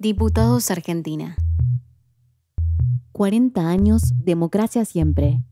Diputados Argentina. 40 años, democracia siempre.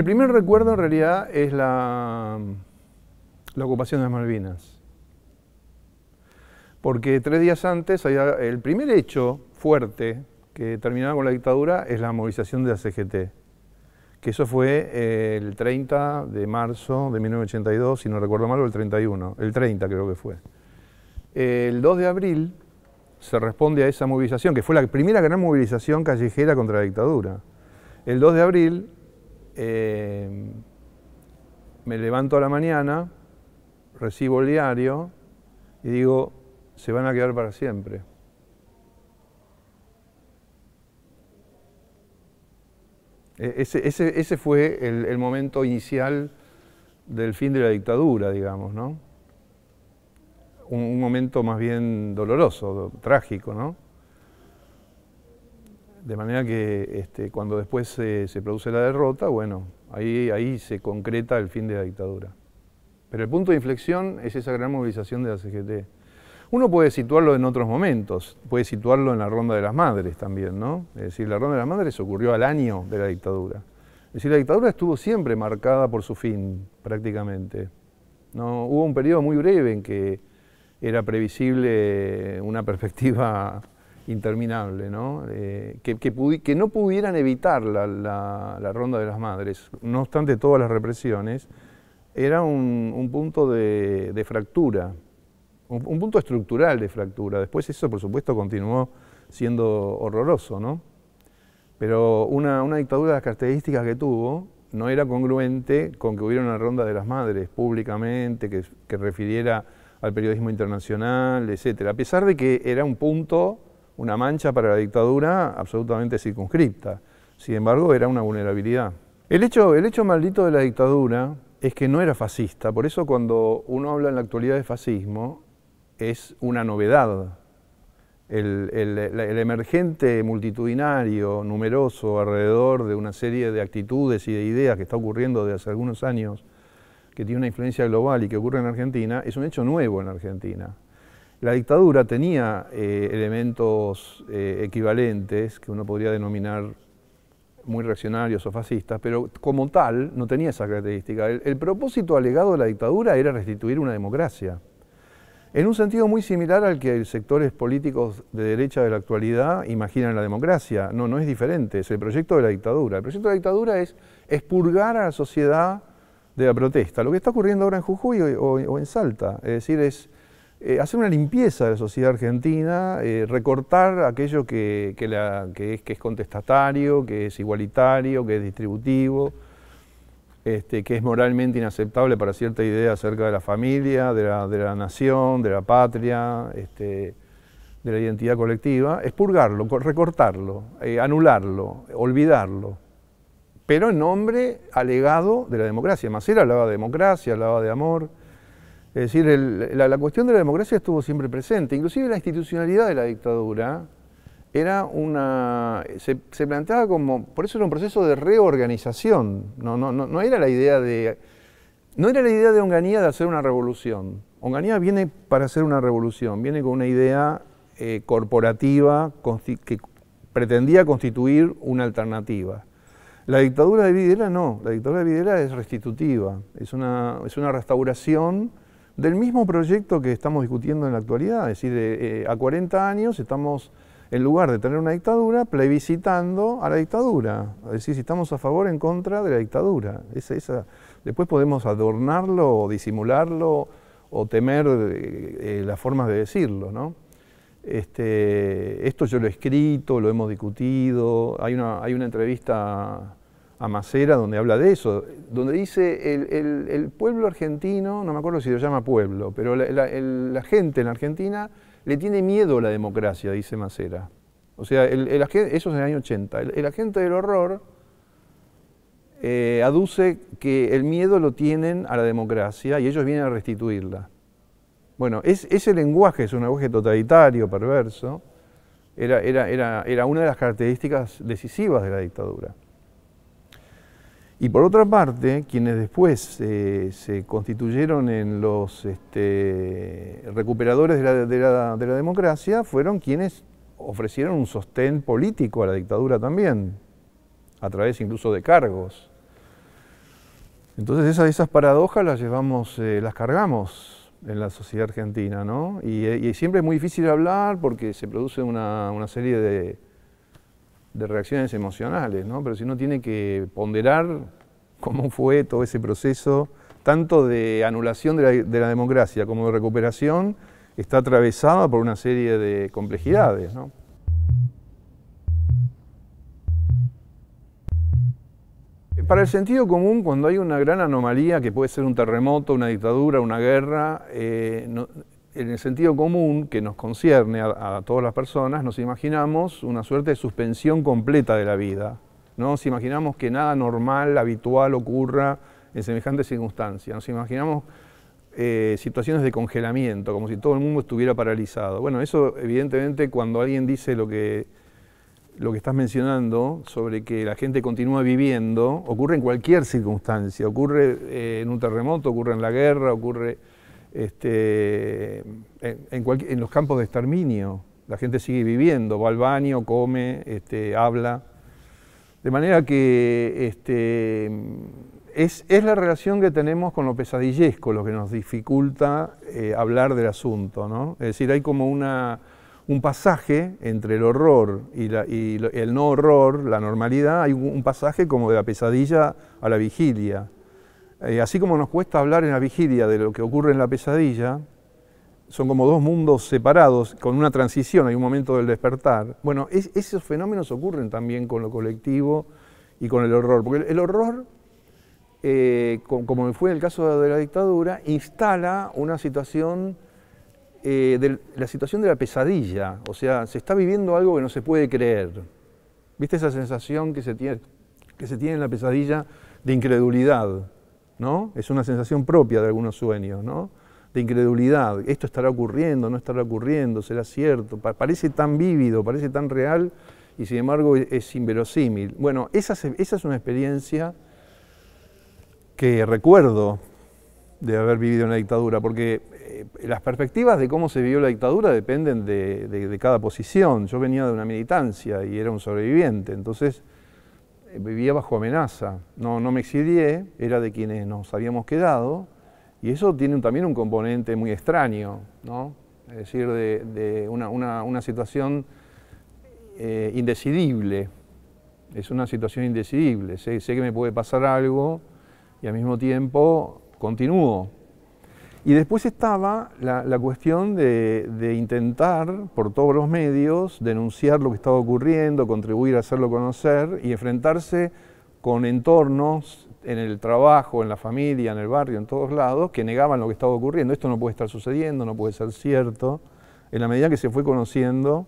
El primer recuerdo en realidad es la, ocupación de las Malvinas. Porque tres días antes, el primer hecho fuerte que terminaba con la dictadura es la movilización de la CGT. Que eso fue eh, el 30 de marzo de 1982, si no recuerdo mal, o el 31, el 30 creo que fue. El 2 de abril se responde a esa movilización, que fue la primera gran movilización callejera contra la dictadura. El 2 de abril Em, me levanto a la mañana, recibo el diario y digo, se van a quedar para siempre. E-, ese, fue el, momento inicial del fin de la dictadura, digamos, ¿no? un momento más bien doloroso, trágico, ¿no? De manera que este, cuando después se, produce la derrota, bueno, ahí, ahí se concreta el fin de la dictadura. Pero el punto de inflexión es esa gran movilización de la CGT. Uno puede situarlo en otros momentos, puede situarlo en la Ronda de las Madres también, ¿no? Es decir, la Ronda de las Madres ocurrió al año de la dictadura. Es decir, la dictadura estuvo siempre marcada por su fin, prácticamente. ¿No? Hubo un periodo muy breve en que era previsible una perspectiva interminable, ¿no? Eh, que, no pudieran evitar la, ronda de las madres, no obstante todas las represiones, era un, punto de, fractura, un, punto estructural de fractura. Después eso, por supuesto, continuó siendo horroroso, ¿no? Pero una, dictadura de las características que tuvo no era congruente con que hubiera una ronda de las madres públicamente, que, que refiriera al periodismo internacional, etc. A pesar de que era un punto una mancha para la dictadura absolutamente circunscripta. Sin embargo, era una vulnerabilidad. El hecho, maldito de la dictadura es que no era fascista, por eso cuando uno habla en la actualidad de fascismo es una novedad. El, el, emergente multitudinario, numeroso, alrededor de una serie de actitudes y de ideas que está ocurriendo desde hace algunos años, que tiene una influencia global y que ocurre en Argentina, es un hecho nuevo en Argentina. La dictadura tenía eh, elementos eh, equivalentes que uno podría denominar muy reaccionarios o fascistas, pero como tal no tenía esa característica. El, propósito alegado de la dictadura era restituir una democracia, en un sentido muy similar al que sectores políticos de derecha de la actualidad imaginan la democracia. No, no es diferente, es el proyecto de la dictadura. El proyecto de la dictadura es expurgar a la sociedad de la protesta. Lo que está ocurriendo ahora en Jujuy o en Salta, es decir, es eh, hacer una limpieza de la sociedad argentina, eh, recortar aquello que, es, contestatario, que es igualitario, que es distributivo, este, que es moralmente inaceptable para cierta idea acerca de la familia, de la, nación, de la patria, este, de la identidad colectiva, es purgarlo, recortarlo, eh, anularlo, olvidarlo, pero en nombre alegado de la democracia. Macera hablaba de democracia, hablaba de amor es decir, la, cuestión de la democracia estuvo siempre presente. Inclusive la institucionalidad de la dictadura era una se, planteaba como por eso era un proceso de reorganización. No, no, no, era la idea de no era la idea de Onganía de hacer una revolución. Onganía viene para hacer una revolución, viene con una idea eh, corporativa que pretendía constituir una alternativa. La dictadura de Videla no, la dictadura de Videla es restitutiva, es una, es una restauración del mismo proyecto que estamos discutiendo en la actualidad, es decir, eh, eh, a 40 años estamos, en lugar de tener una dictadura, plebiscitando a la dictadura, es decir, si estamos a favor o en contra de la dictadura. después podemos adornarlo o disimularlo o temer eh, las formas de decirlo, este, esto yo lo he escrito, lo hemos discutido, hay una, hay una entrevista a Macera, donde habla de eso, donde dice el, pueblo argentino, no me acuerdo si lo llama pueblo, pero la, gente en la Argentina le tiene miedo a la democracia, dice Macera. O sea, eso es en el año 80. El, agente del horror eh, aduce que el miedo lo tienen a la democracia y ellos vienen a restituirla. Bueno, ese lenguaje es un lenguaje totalitario, perverso, era, era una de las características decisivas de la dictadura. Y por otra parte, quienes después eh, se constituyeron en los este, recuperadores de la, democracia fueron quienes ofrecieron un sostén político a la dictadura también, a través incluso de cargos. Entonces esas, paradojas las llevamos, eh, las cargamos en la sociedad argentina, ¿no? Eh, y, siempre es muy difícil hablar porque se produce una serie de, de reacciones emocionales, ¿no? pero si uno tiene que ponderar cómo fue todo ese proceso, tanto de anulación de la, democracia como de recuperación, está atravesada por una serie de complejidades. Para el sentido común, cuando hay una gran anomalía, que puede ser un terremoto, una dictadura, una guerra, eh, en el sentido común que nos concierne a, todas las personas, nos imaginamos una suerte de suspensión completa de la vida. ¿no? Nos imaginamos que nada normal, habitual ocurra en semejante circunstancia. Nos imaginamos eh, situaciones de congelamiento, como si todo el mundo estuviera paralizado. Bueno, eso evidentemente cuando alguien dice lo que, lo que estás mencionando sobre que la gente continúa viviendo, ocurre en cualquier circunstancia. Ocurre eh, en un terremoto, ocurre en la guerra, ocurre este, en, los campos de exterminio. La gente sigue viviendo, va al baño, come, este, habla. De manera que este, es, la relación que tenemos con lo pesadillesco lo que nos dificulta eh, hablar del asunto. Es decir, hay como una, un pasaje entre el horror y el no horror, la normalidad, hay un pasaje como de la pesadilla a la vigilia. Eh, así como nos cuesta hablar en la vigilia de lo que ocurre en la pesadilla, son como dos mundos separados, con una transición, hay un momento del despertar. Bueno, esos fenómenos ocurren también con lo colectivo y con el horror, porque el, horror, eh, como fue el caso de la dictadura, instala una situación, eh, de la situación de la pesadilla, o sea, se está viviendo algo que no se puede creer. ¿Viste esa sensación que tiene, que se tiene en la pesadilla de incredulidad? ¿no? Es una sensación propia de algunos sueños, ¿no? De incredulidad. Esto estará ocurriendo, no estará ocurriendo, será cierto. parece tan vívido, parece tan real y sin embargo e-, es inverosímil. Bueno, esa, es una experiencia que recuerdo de haber vivido en la dictadura, porque eh, las perspectivas de cómo se vivió la dictadura dependen de, de, cada posición. Yo venía de una militancia y era un sobreviviente, entonces vivía bajo amenaza. No, no me exilié, era de quienes nos habíamos quedado, y eso tiene también un componente muy extraño, ¿no? es decir, de, una, situación eh, indecidible. Es una situación indecidible. sé que me puede pasar algo y al mismo tiempo continúo y después estaba la, cuestión de, intentar, por todos los medios, denunciar lo que estaba ocurriendo, contribuir a hacerlo conocer y enfrentarse con entornos en el trabajo, en la familia, en el barrio, en todos lados, que negaban lo que estaba ocurriendo. Esto no puede estar sucediendo, no puede ser cierto. En la medida que se fue conociendo,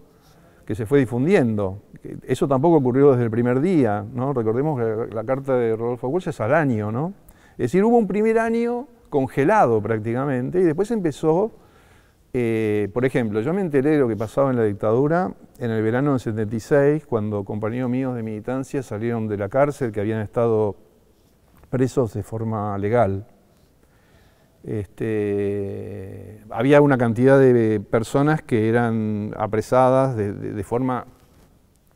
que se fue difundiendo. Eso tampoco ocurrió desde el primer día, ¿no? Recordemos que la carta de Rodolfo Walsh es al año, ¿no? Es decir, hubo un primer año congelado prácticamente, y después empezó, eh, por ejemplo, yo me enteré de lo que pasaba en la dictadura en el verano del 76, cuando compañeros míos de militancia salieron de la cárcel que habían estado presos de forma legal. Este, había una cantidad de personas que eran apresadas de, forma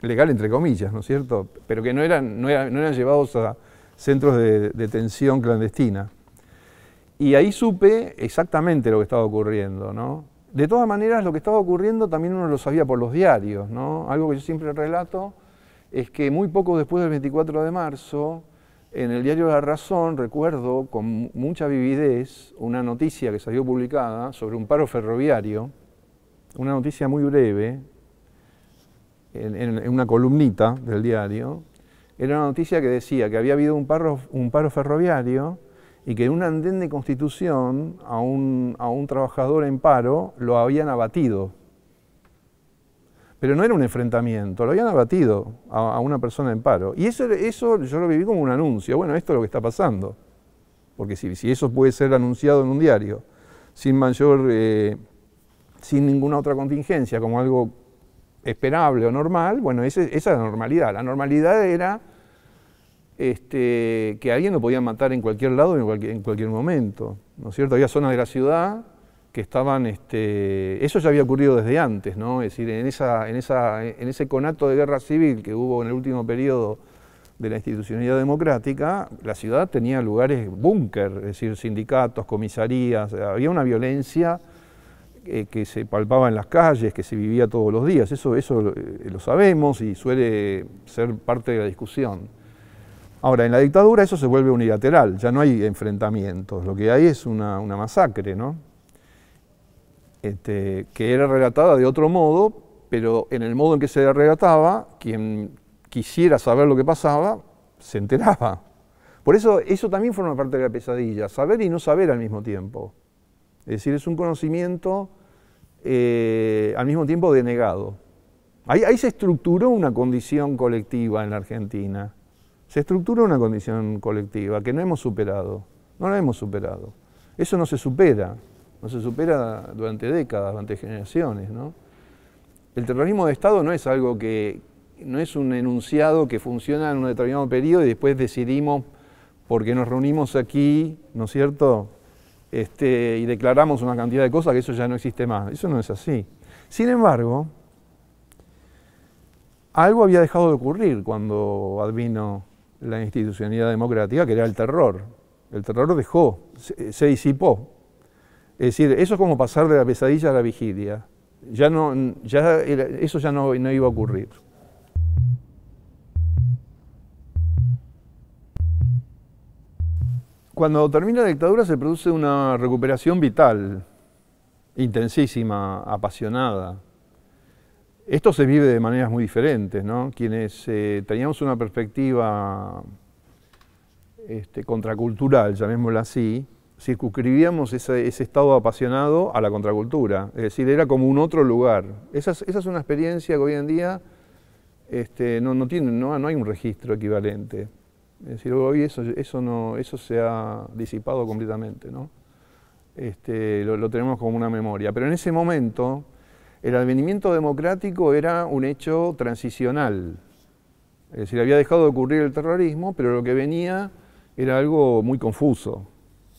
legal, entre comillas, ¿no es cierto? Pero que no eran, no eran llevados a centros de detención clandestina. Y ahí supe exactamente lo que estaba ocurriendo, ¿no? De todas maneras, lo que estaba ocurriendo también uno lo sabía por los diarios, ¿no? Algo que yo siempre relato es que muy poco después del 24 de marzo, en el diario La Razón, recuerdo con mucha vividez una noticia que salió publicada sobre un paro ferroviario, una noticia muy breve, en, una columnita del diario, era una noticia que decía que había habido un paro, un paro ferroviario y que en un andén de constitución a un, a un trabajador en paro lo habían abatido. Pero no era un enfrentamiento, lo habían abatido a, una persona en paro. Y eso, eso yo lo viví como un anuncio. Bueno, esto es lo que está pasando. Porque si, eso puede ser anunciado en un diario, sin mayor, eh, sin ninguna otra contingencia, como algo esperable o normal, bueno, esa es la normalidad. La normalidad era este, que alguien lo podía matar en cualquier lado en cualquier, momento, ¿no es cierto? Había zonas de la ciudad que estaban, este, eso ya había ocurrido desde antes, Es decir, en, esa, en, esa, ese conato de guerra civil que hubo en el último periodo de la institucionalidad democrática, la ciudad tenía lugares búnker, es decir, sindicatos, comisarías, había una violencia eh, que se palpaba en las calles, que se vivía todos los días, eso, eso eh, lo sabemos y suele ser parte de la discusión. Ahora, en la dictadura eso se vuelve unilateral, ya no hay enfrentamientos, lo que hay es una, masacre, ¿no? Este, que era relatada de otro modo, pero en el modo en que se relataba, quien quisiera saber lo que pasaba, se enteraba. Por eso, eso también forma parte de la pesadilla, saber y no saber al mismo tiempo. Es decir, es un conocimiento eh, al mismo tiempo denegado. Ahí, ahí se estructuró una condición colectiva en la Argentina. Se estructura una condición colectiva que no hemos superado, no la hemos superado. Eso no se supera, no se supera durante décadas, durante generaciones. El terrorismo de Estado no es algo que, no es un enunciado que funciona en un determinado periodo y después decidimos, porque nos reunimos aquí, ¿no es cierto?, este, y declaramos una cantidad de cosas que eso ya no existe más. Eso no es así. Sin embargo, algo había dejado de ocurrir cuando advino la institucionalidad democrática, que era el terror. El terror dejó, se, disipó. Es decir, eso es como pasar de la pesadilla a la vigilia. Ya no, ya eso ya no, no iba a ocurrir. Cuando termina la dictadura se produce una recuperación vital, intensísima, apasionada esto se vive de maneras muy diferentes, ¿no? Quienes eh, teníamos una perspectiva este, contracultural, llamémosla así, circunscribíamos ese, estado apasionado a la contracultura, es decir, era como un otro lugar. Esa es, una experiencia que hoy en día este, no, tiene, no, hay un registro equivalente. Es decir, hoy eso, no, se ha disipado completamente, ¿no? Este, lo, lo tenemos como una memoria. Pero en ese momento, el advenimiento democrático era un hecho transicional. Es decir, había dejado de ocurrir el terrorismo, pero lo que venía era algo muy confuso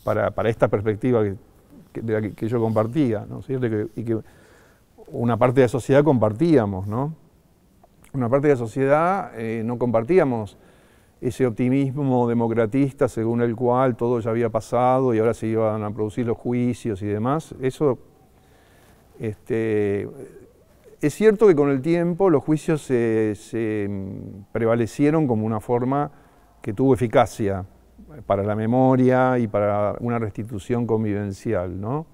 para, esta perspectiva que, yo compartía, ¿no? ¿Cierto? y que una parte de la sociedad compartíamos, ¿no? Una parte de la sociedad eh, no compartíamos ese optimismo democratista según el cual todo ya había pasado y ahora se iban a producir los juicios y demás. Eso este, es cierto que con el tiempo los juicios se, mm, prevalecieron como una forma que tuvo eficacia para la memoria y para una restitución convivencial, ¿no?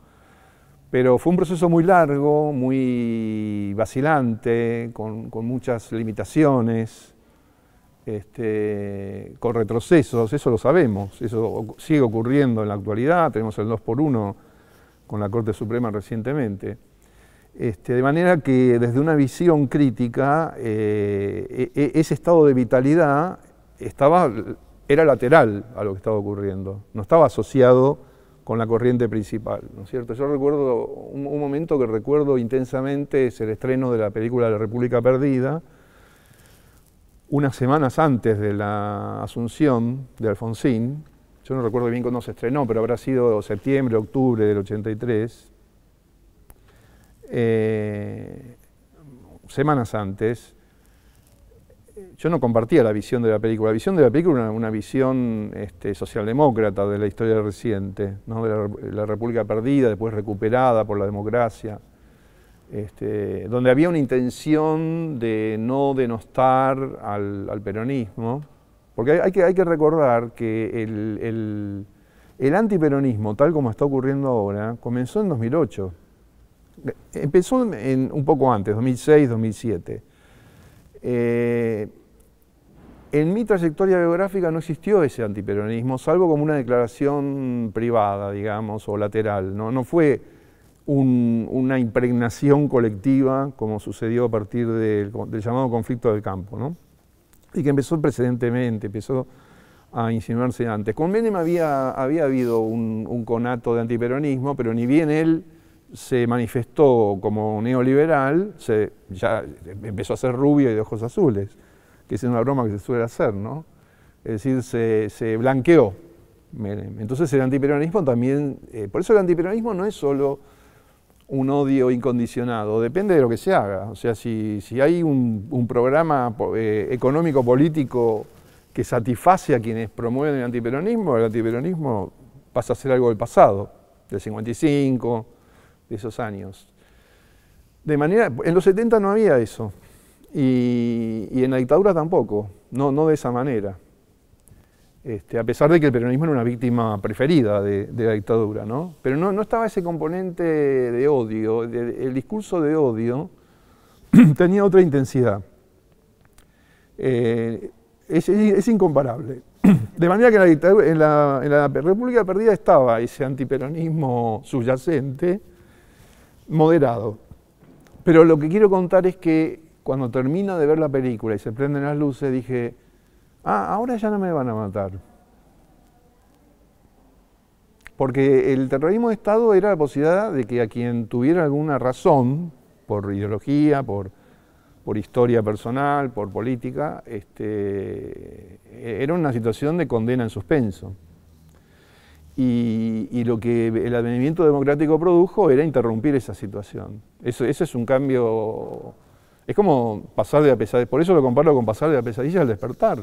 Pero fue un proceso muy largo, muy vacilante, con, muchas limitaciones, este, con retrocesos, eso lo sabemos, eso sigue ocurriendo en la actualidad, tenemos el 2 por 1 con la Corte Suprema recientemente. Este, de manera que desde una visión crítica, eh, e, e, ese estado de vitalidad estaba, era lateral a lo que estaba ocurriendo, no estaba asociado con la corriente principal, ¿no es cierto? Yo recuerdo un, un momento que recuerdo intensamente es el estreno de la película La República Perdida, unas semanas antes de la asunción de Alfonsín, yo no recuerdo bien cuándo se estrenó, pero habrá sido septiembre, octubre del 83, eh, semanas antes, eh, yo no compartía la visión de la película. La visión de la película era una, visión este, socialdemócrata de la historia reciente, ¿no? de la, República perdida, después recuperada por la democracia, este, donde había una intención de no denostar al, al peronismo, porque hay, que, hay, que, recordar que el, el antiperonismo, tal como está ocurriendo ahora, comenzó en 2008 Empezó en, un poco antes, 2006, 2007. Eh, en mi trayectoria biográfica no existió ese antiperonismo, salvo como una declaración privada, digamos, o lateral. No, fue una impregnación colectiva como sucedió a partir del, llamado conflicto del campo, y que empezó precedentemente, empezó a insinuarse antes. Con Menem había, había habido un conato de antiperonismo, pero ni bien él se manifestó como neoliberal, se, ya empezó a ser rubia y de ojos azules, que es una broma que se suele hacer, ¿no? Es decir, se, blanqueó. Entonces el antiperonismo también, eh, por eso el antiperonismo no es solo un odio incondicionado, depende de lo que se haga. O sea, si, hay un, programa eh, económico, político, que satisface a quienes promueven el antiperonismo, el antiperonismo pasa a ser algo del pasado, del 55, esos años. De manera, en los 70 no había eso, y, en la dictadura tampoco, no, de esa manera. Este, a pesar de que el peronismo era una víctima preferida de, la dictadura, ¿no? Pero no, estaba ese componente de odio, el discurso de odio tenía otra intensidad. Eh, es, incomparable. De manera que en la República Perdida estaba ese antiperonismo subyacente, moderado. Pero lo que quiero contar es que cuando termino de ver la película y se prenden las luces, dije, ah, ahora ya no me van a matar. Porque el terrorismo de Estado era la posibilidad de que a quien tuviera alguna razón, por ideología, por, por historia personal, por política, este, e-, era una situación de condena en suspenso. Y, lo que el advenimiento democrático produjo era interrumpir esa situación. Eso, ese es un cambio, es como pasar de la pesadilla, por eso lo comparo con pasar de la pesadilla al despertar.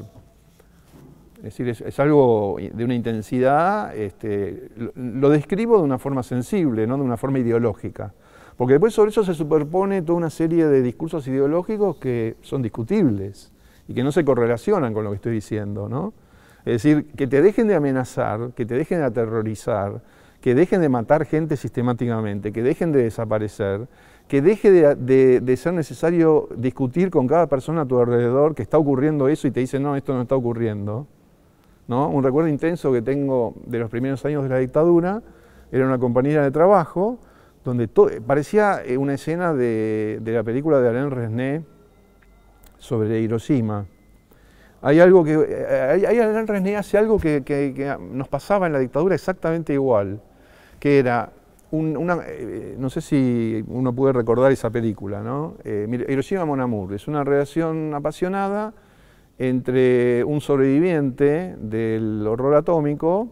Es decir, es, algo de una intensidad, este, lo, lo, describo de una forma sensible, no de una forma ideológica. Porque después sobre eso se superpone toda una serie de discursos ideológicos que son discutibles y que no se correlacionan con lo que estoy diciendo, ¿no? Es decir, que te dejen de amenazar, que te dejen de aterrorizar, que dejen de matar gente sistemáticamente, que dejen de desaparecer, que deje de, ser necesario discutir con cada persona a tu alrededor que está ocurriendo eso y te dice, no, esto no está ocurriendo. ¿No? Un recuerdo intenso que tengo de los primeros años de la dictadura, era una compañera de trabajo, donde parecía eh, una escena de, de, la película de Alain Resnais sobre Hiroshima. Hay algo que. Eh, hay, hay Alain hace algo que, nos pasaba en la dictadura exactamente igual, que era. una, eh, no sé si uno puede recordar esa película, ¿no? Eh, Hiroshima Mon Amour, es una relación apasionada entre un sobreviviente del horror atómico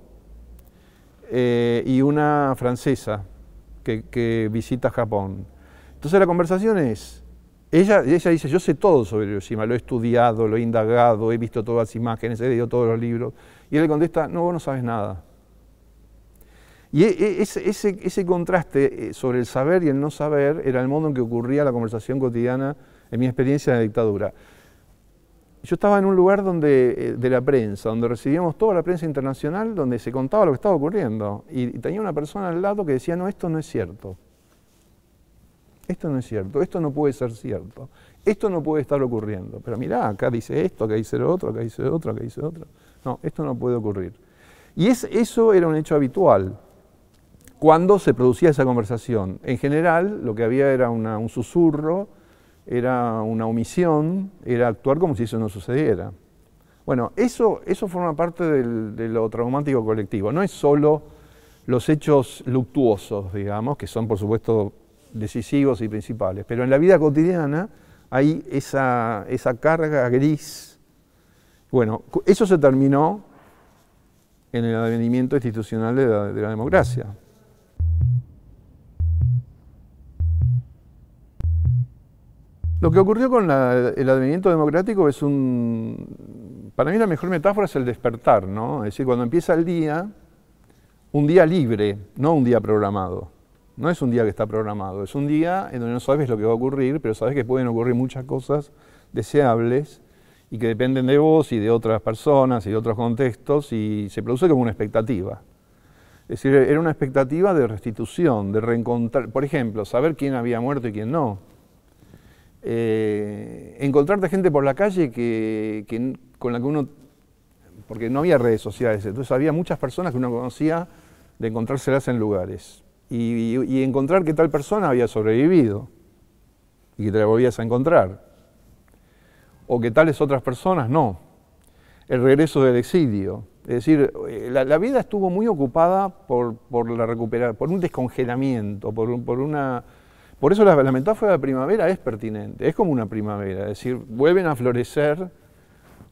y una francesa que visita Japón. Entonces la conversación es, ella, ella dice, yo sé todo sobre Hiroshima, lo he estudiado, lo he indagado, he visto todas las imágenes, he leído todos los libros. Y él le contesta, no, vos no sabes nada. Y e, e, ese, contraste eh, sobre el saber y el no saber era el modo en que ocurría la conversación cotidiana en mi experiencia en la dictadura. Yo estaba en un lugar donde, eh, de la prensa, donde recibíamos toda la prensa internacional, donde se contaba lo que estaba ocurriendo. Y tenía una persona al lado que decía, no, esto no es cierto esto no es cierto, esto no puede ser cierto, esto no puede estar ocurriendo. Pero mirá, acá dice esto, acá dice lo otro, acá dice lo otro, acá dice lo otro. No, esto no puede ocurrir. Y eso era un hecho habitual cuando se producía esa conversación. En general, lo que había era un susurro, era una omisión, era actuar como si eso no sucediera. Bueno, eso, forma parte de lo traumático colectivo. No es solo los hechos luctuosos, digamos, que son por supuesto decisivos y principales. Pero en la vida cotidiana hay esa, esa carga gris. Bueno, eso se terminó en el advenimiento institucional de la, democracia. Lo que ocurrió con el advenimiento democrático es un... Para mí la mejor metáfora es el despertar, ¿no? Es decir, cuando empieza el día, un día libre, no un día programado. No es un día que está programado, es un día en donde no sabes lo que va a ocurrir, pero sabes que pueden ocurrir muchas cosas deseables y que dependen de vos y de otras personas y de otros contextos y se produce como una expectativa. Es decir, era una expectativa de restitución, de reencontrar, por ejemplo, saber quién había muerto y quién no. Eh, encontrarte gente por la calle que, con la que uno, porque no había redes sociales, entonces había muchas personas que uno conocía de encontrárselas en lugares y, encontrar que tal persona había sobrevivido y que te la volvías a encontrar. O que tales otras personas no. El regreso del exilio. Es decir, eh, la, vida estuvo muy ocupada por, la recuperar por un descongelamiento, por, por una... Por eso la, metáfora de primavera es pertinente, es como una primavera, es decir, vuelven a florecer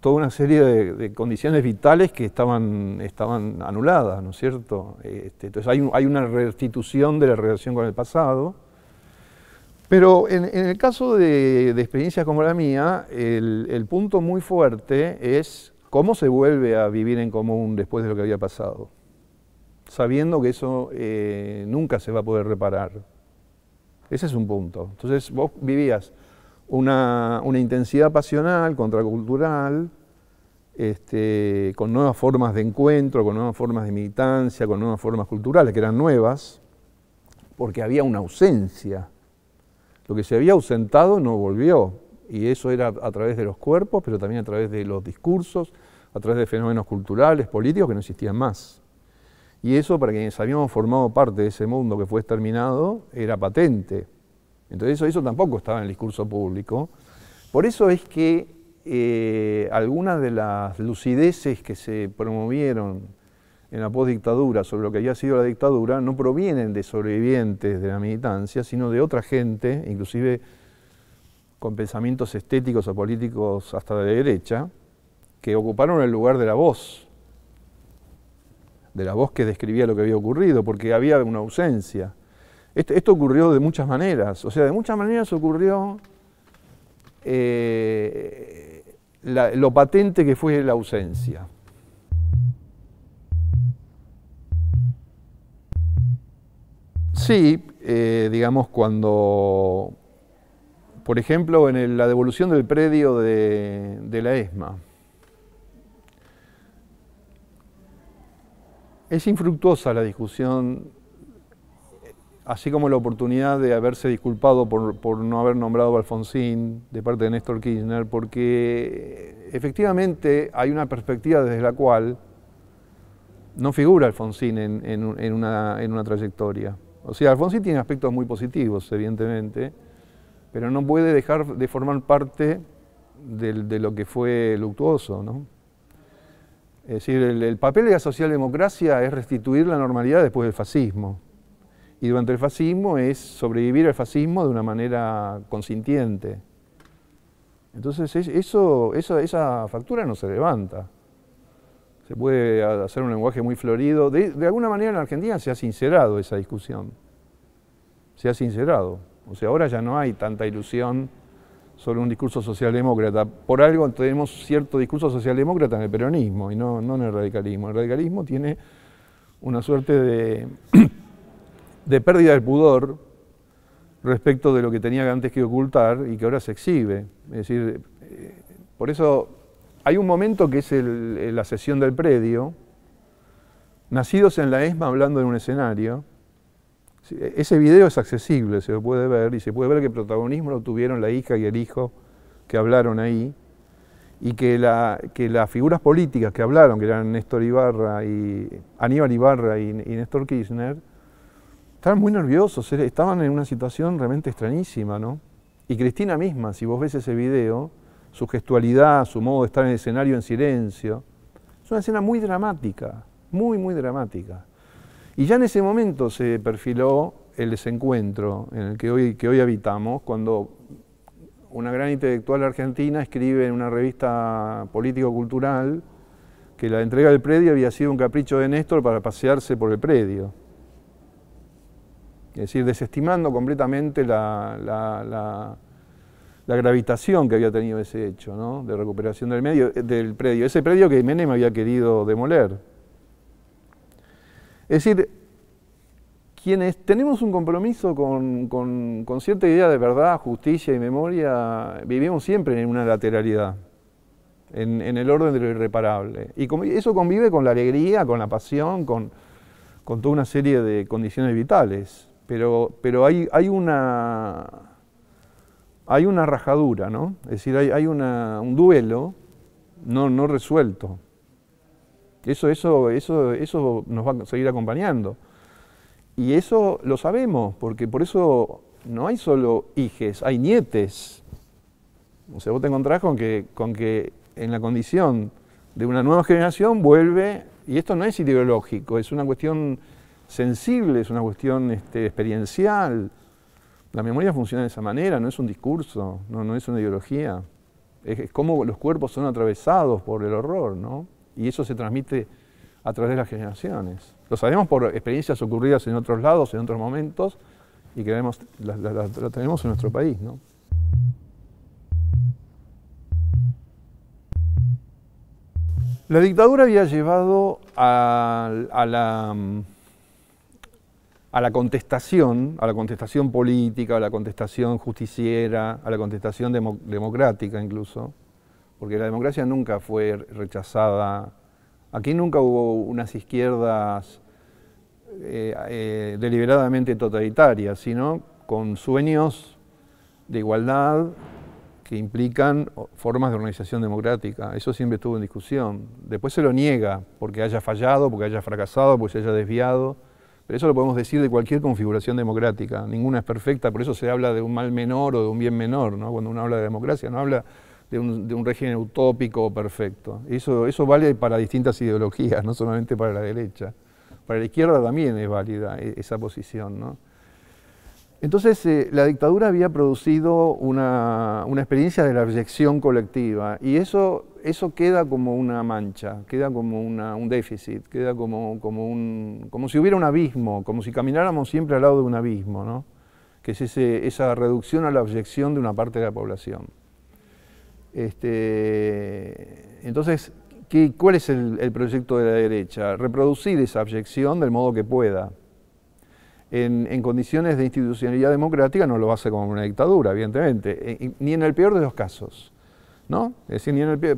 toda una serie de, condiciones vitales que estaban, estaban anuladas, ¿no es cierto? Este, entonces hay, una restitución de la relación con el pasado, pero en, el caso de, experiencias como la mía, el, punto muy fuerte es cómo se vuelve a vivir en común después de lo que había pasado, sabiendo que eso eh, nunca se va a poder reparar. Ese es un punto. Entonces vos vivías una, intensidad pasional, contracultural, este, con nuevas formas de encuentro, con nuevas formas de militancia, con nuevas formas culturales, que eran nuevas, porque había una ausencia. Lo que se había ausentado no volvió, y eso era a través de los cuerpos, pero también a través de los discursos, a través de fenómenos culturales, políticos que no existían más. Y eso, para quienes habíamos formado parte de ese mundo que fue exterminado, era patente. Entonces eso, tampoco estaba en el discurso público. Por eso es que eh, algunas de las lucideces que se promovieron en la postdictadura sobre lo que había sido la dictadura no provienen de sobrevivientes de la militancia, sino de otra gente, inclusive con pensamientos estéticos o políticos hasta de derecha, que ocuparon el lugar de la voz, de la voz que describía lo que había ocurrido, porque había una ausencia esto ocurrió de muchas maneras, o sea, de muchas maneras ocurrió eh, lo patente que fue la ausencia. Sí, eh, digamos, cuando, por ejemplo, en la devolución del predio de la ESMA, es infructuosa la discusión así como la oportunidad de haberse disculpado por, no haber nombrado a Alfonsín de parte de Néstor Kirchner, porque eh, efectivamente hay una perspectiva desde la cual no figura Alfonsín en, una, trayectoria. O sea, Alfonsín tiene aspectos muy positivos, evidentemente, pero no puede dejar de formar parte de, lo que fue luctuoso, Es decir, el papel de la socialdemocracia es restituir la normalidad después del fascismo y durante el fascismo es sobrevivir al fascismo de una manera consintiente. Entonces eso, esa factura no se levanta. Se puede hacer un lenguaje muy florido. De, alguna manera en Argentina se ha sincerado esa discusión. Se ha sincerado. O sea, ahora ya no hay tanta ilusión sobre un discurso socialdemócrata. Por algo tenemos cierto discurso socialdemócrata en el peronismo y no, no en el radicalismo. El radicalismo tiene una suerte de de pérdida del pudor respecto de lo que tenía antes que ocultar y que ahora se exhibe. Es decir, eh, por eso hay un momento que es la sesión del predio, nacidos en la ESMA hablando en un escenario. E, ese video es accesible, se lo puede ver, y se puede ver que protagonismo lo tuvieron la hija y el hijo que hablaron ahí, y que, la, que las figuras políticas que hablaron, que eran Néstor Ibarra y Aníbal Ibarra y Néstor Kirchner, Estaban muy nerviosos, estaban en una situación realmente extrañísima, ¿no? Y Cristina misma, si vos ves ese video, su gestualidad, su modo de estar en el escenario en silencio, es una escena muy dramática, muy, muy dramática. Y ya en ese momento se perfiló el desencuentro en el que hoy, que hoy habitamos, cuando una gran intelectual argentina escribe en una revista político-cultural que la entrega del predio había sido un capricho de Néstor para pasearse por el predio es decir, desestimando completamente la, gravitación que había tenido ese hecho ¿no? de recuperación del, medio, eh, del predio, ese predio que Menem había querido demoler. Es decir, quienes tenemos un compromiso con, cierta idea de verdad, justicia y memoria, vivimos siempre en una lateralidad, en, el orden de lo irreparable. Y eso convive con la alegría, con la pasión, con, con toda una serie de condiciones vitales pero, pero hay, hay, una, hay una rajadura, ¿no? Es decir, hay, hay un duelo no, no resuelto. Eso, eso, eso, eso nos va a seguir acompañando. Y eso lo sabemos, porque por eso no hay solo hijes, hay nietes. O sea, vos te encontrás con que, con que en la condición de una nueva generación vuelve, y esto no es ideológico, es una cuestión sensible, es una cuestión este, experiencial. La memoria funciona de esa manera, no es un discurso, no, es una ideología. Es, como los cuerpos son atravesados por el horror, ¿no? Y eso se transmite a través de las generaciones. Lo sabemos por experiencias ocurridas en otros lados, en otros momentos, y que la, tenemos en nuestro país, ¿no? La dictadura había llevado a la mm, a la contestación, a la contestación política, a la contestación justiciera, a la contestación democrática incluso, porque la democracia nunca fue rechazada. Aquí nunca hubo unas izquierdas eh, eh, deliberadamente totalitarias, sino con sueños de igualdad que implican formas de organización democrática. Eso siempre estuvo en discusión. Después se lo niega porque haya fallado, porque haya fracasado, porque se haya desviado pero eso lo podemos decir de cualquier configuración democrática. Ninguna es perfecta, por eso se habla de un mal menor o de un bien menor. ¿no? Cuando uno habla de democracia, no habla de un, régimen utópico o perfecto. Eso, eso vale para distintas ideologías, no solamente para la derecha. Para la izquierda también es válida e, esa posición. Entonces, eh, la dictadura había producido una, experiencia de la abyección colectiva y eso eso queda como una mancha, queda como un déficit, queda como, un, como si hubiera un abismo, como si camináramos siempre al lado de un abismo, ¿no? que es esa reducción a la objeción de una parte de la población. Este, entonces, ¿qué, ¿cuál es el, proyecto de la derecha? Reproducir esa objeción del modo que pueda. En, en, condiciones de institucionalidad democrática no lo hace como una dictadura, evidentemente, eh, ni en el peor de los casos ¿no?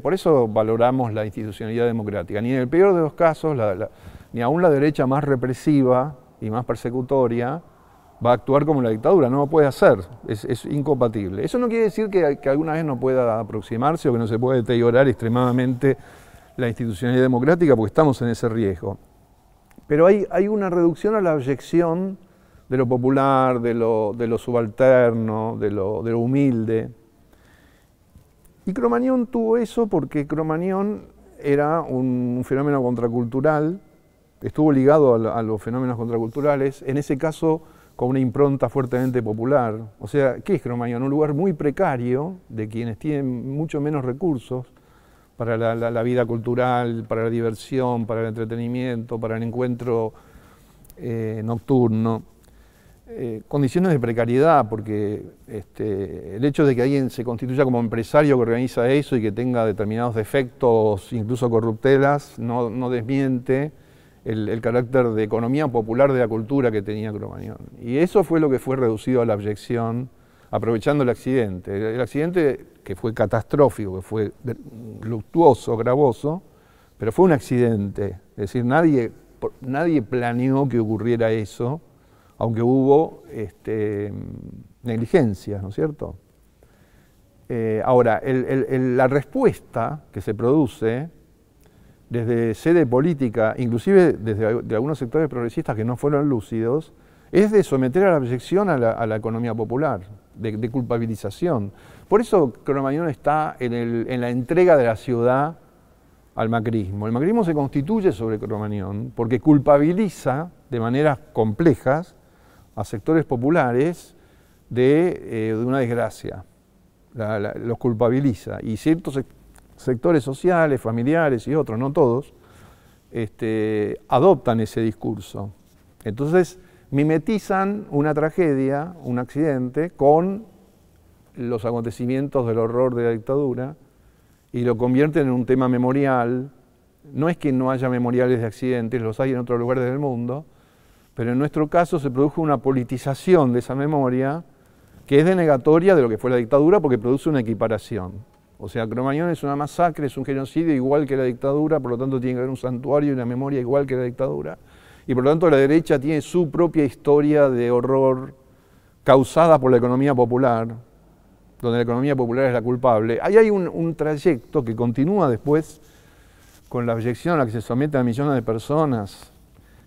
por eso valoramos la institucionalidad democrática. Ni en el peor de los casos, ni aún la derecha más represiva y más persecutoria va a actuar como la dictadura, no lo puede hacer, es, incompatible. Eso no quiere decir que, alguna vez no pueda aproximarse o que no se pueda deteriorar extremadamente la institucionalidad democrática, porque estamos en ese riesgo. Pero hay, una reducción a la objeción de lo popular, de lo, subalterno, de lo humilde, y Cromañón tuvo eso porque Cromañón era un fenómeno contracultural, estuvo ligado a, los fenómenos contraculturales, en ese caso con una impronta fuertemente popular. O sea, ¿qué es Cromañón? Un lugar muy precario de quienes tienen mucho menos recursos para la, vida cultural, para la diversión, para el entretenimiento, para el encuentro eh, nocturno. Eh, condiciones de precariedad, porque este, el hecho de que alguien se constituya como empresario que organiza eso y que tenga determinados defectos, incluso corruptelas, no, no desmiente el, carácter de economía popular de la cultura que tenía Cromañón. Y eso fue lo que fue reducido a la abyección, aprovechando el accidente. El, accidente que fue catastrófico, que fue luctuoso, gravoso, pero fue un accidente. Es decir, nadie, nadie planeó que ocurriera eso aunque hubo este, negligencias, ¿no es cierto? Eh, ahora, la respuesta que se produce desde sede política, inclusive desde de algunos sectores progresistas que no fueron lúcidos, es de someter a la proyección a la, economía popular, de, culpabilización. Por eso Cromañón está en, en, la entrega de la ciudad al macrismo. El macrismo se constituye sobre Cromañón porque culpabiliza de maneras complejas a sectores populares de, eh, una desgracia, los culpabiliza. Y ciertos sectores sociales, familiares y otros, no todos, este, adoptan ese discurso. Entonces, mimetizan una tragedia, un accidente, con los acontecimientos del horror de la dictadura y lo convierten en un tema memorial. No es que no haya memoriales de accidentes, los hay en otros lugares del mundo, pero en nuestro caso se produjo una politización de esa memoria que es denegatoria de lo que fue la dictadura porque produce una equiparación. O sea, Cromañón es una masacre, es un genocidio igual que la dictadura, por lo tanto tiene que haber un santuario y una memoria igual que la dictadura. Y por lo tanto la derecha tiene su propia historia de horror causada por la economía popular, donde la economía popular es la culpable. Ahí hay un, trayecto que continúa después con la objeción a la que se someten a millones de personas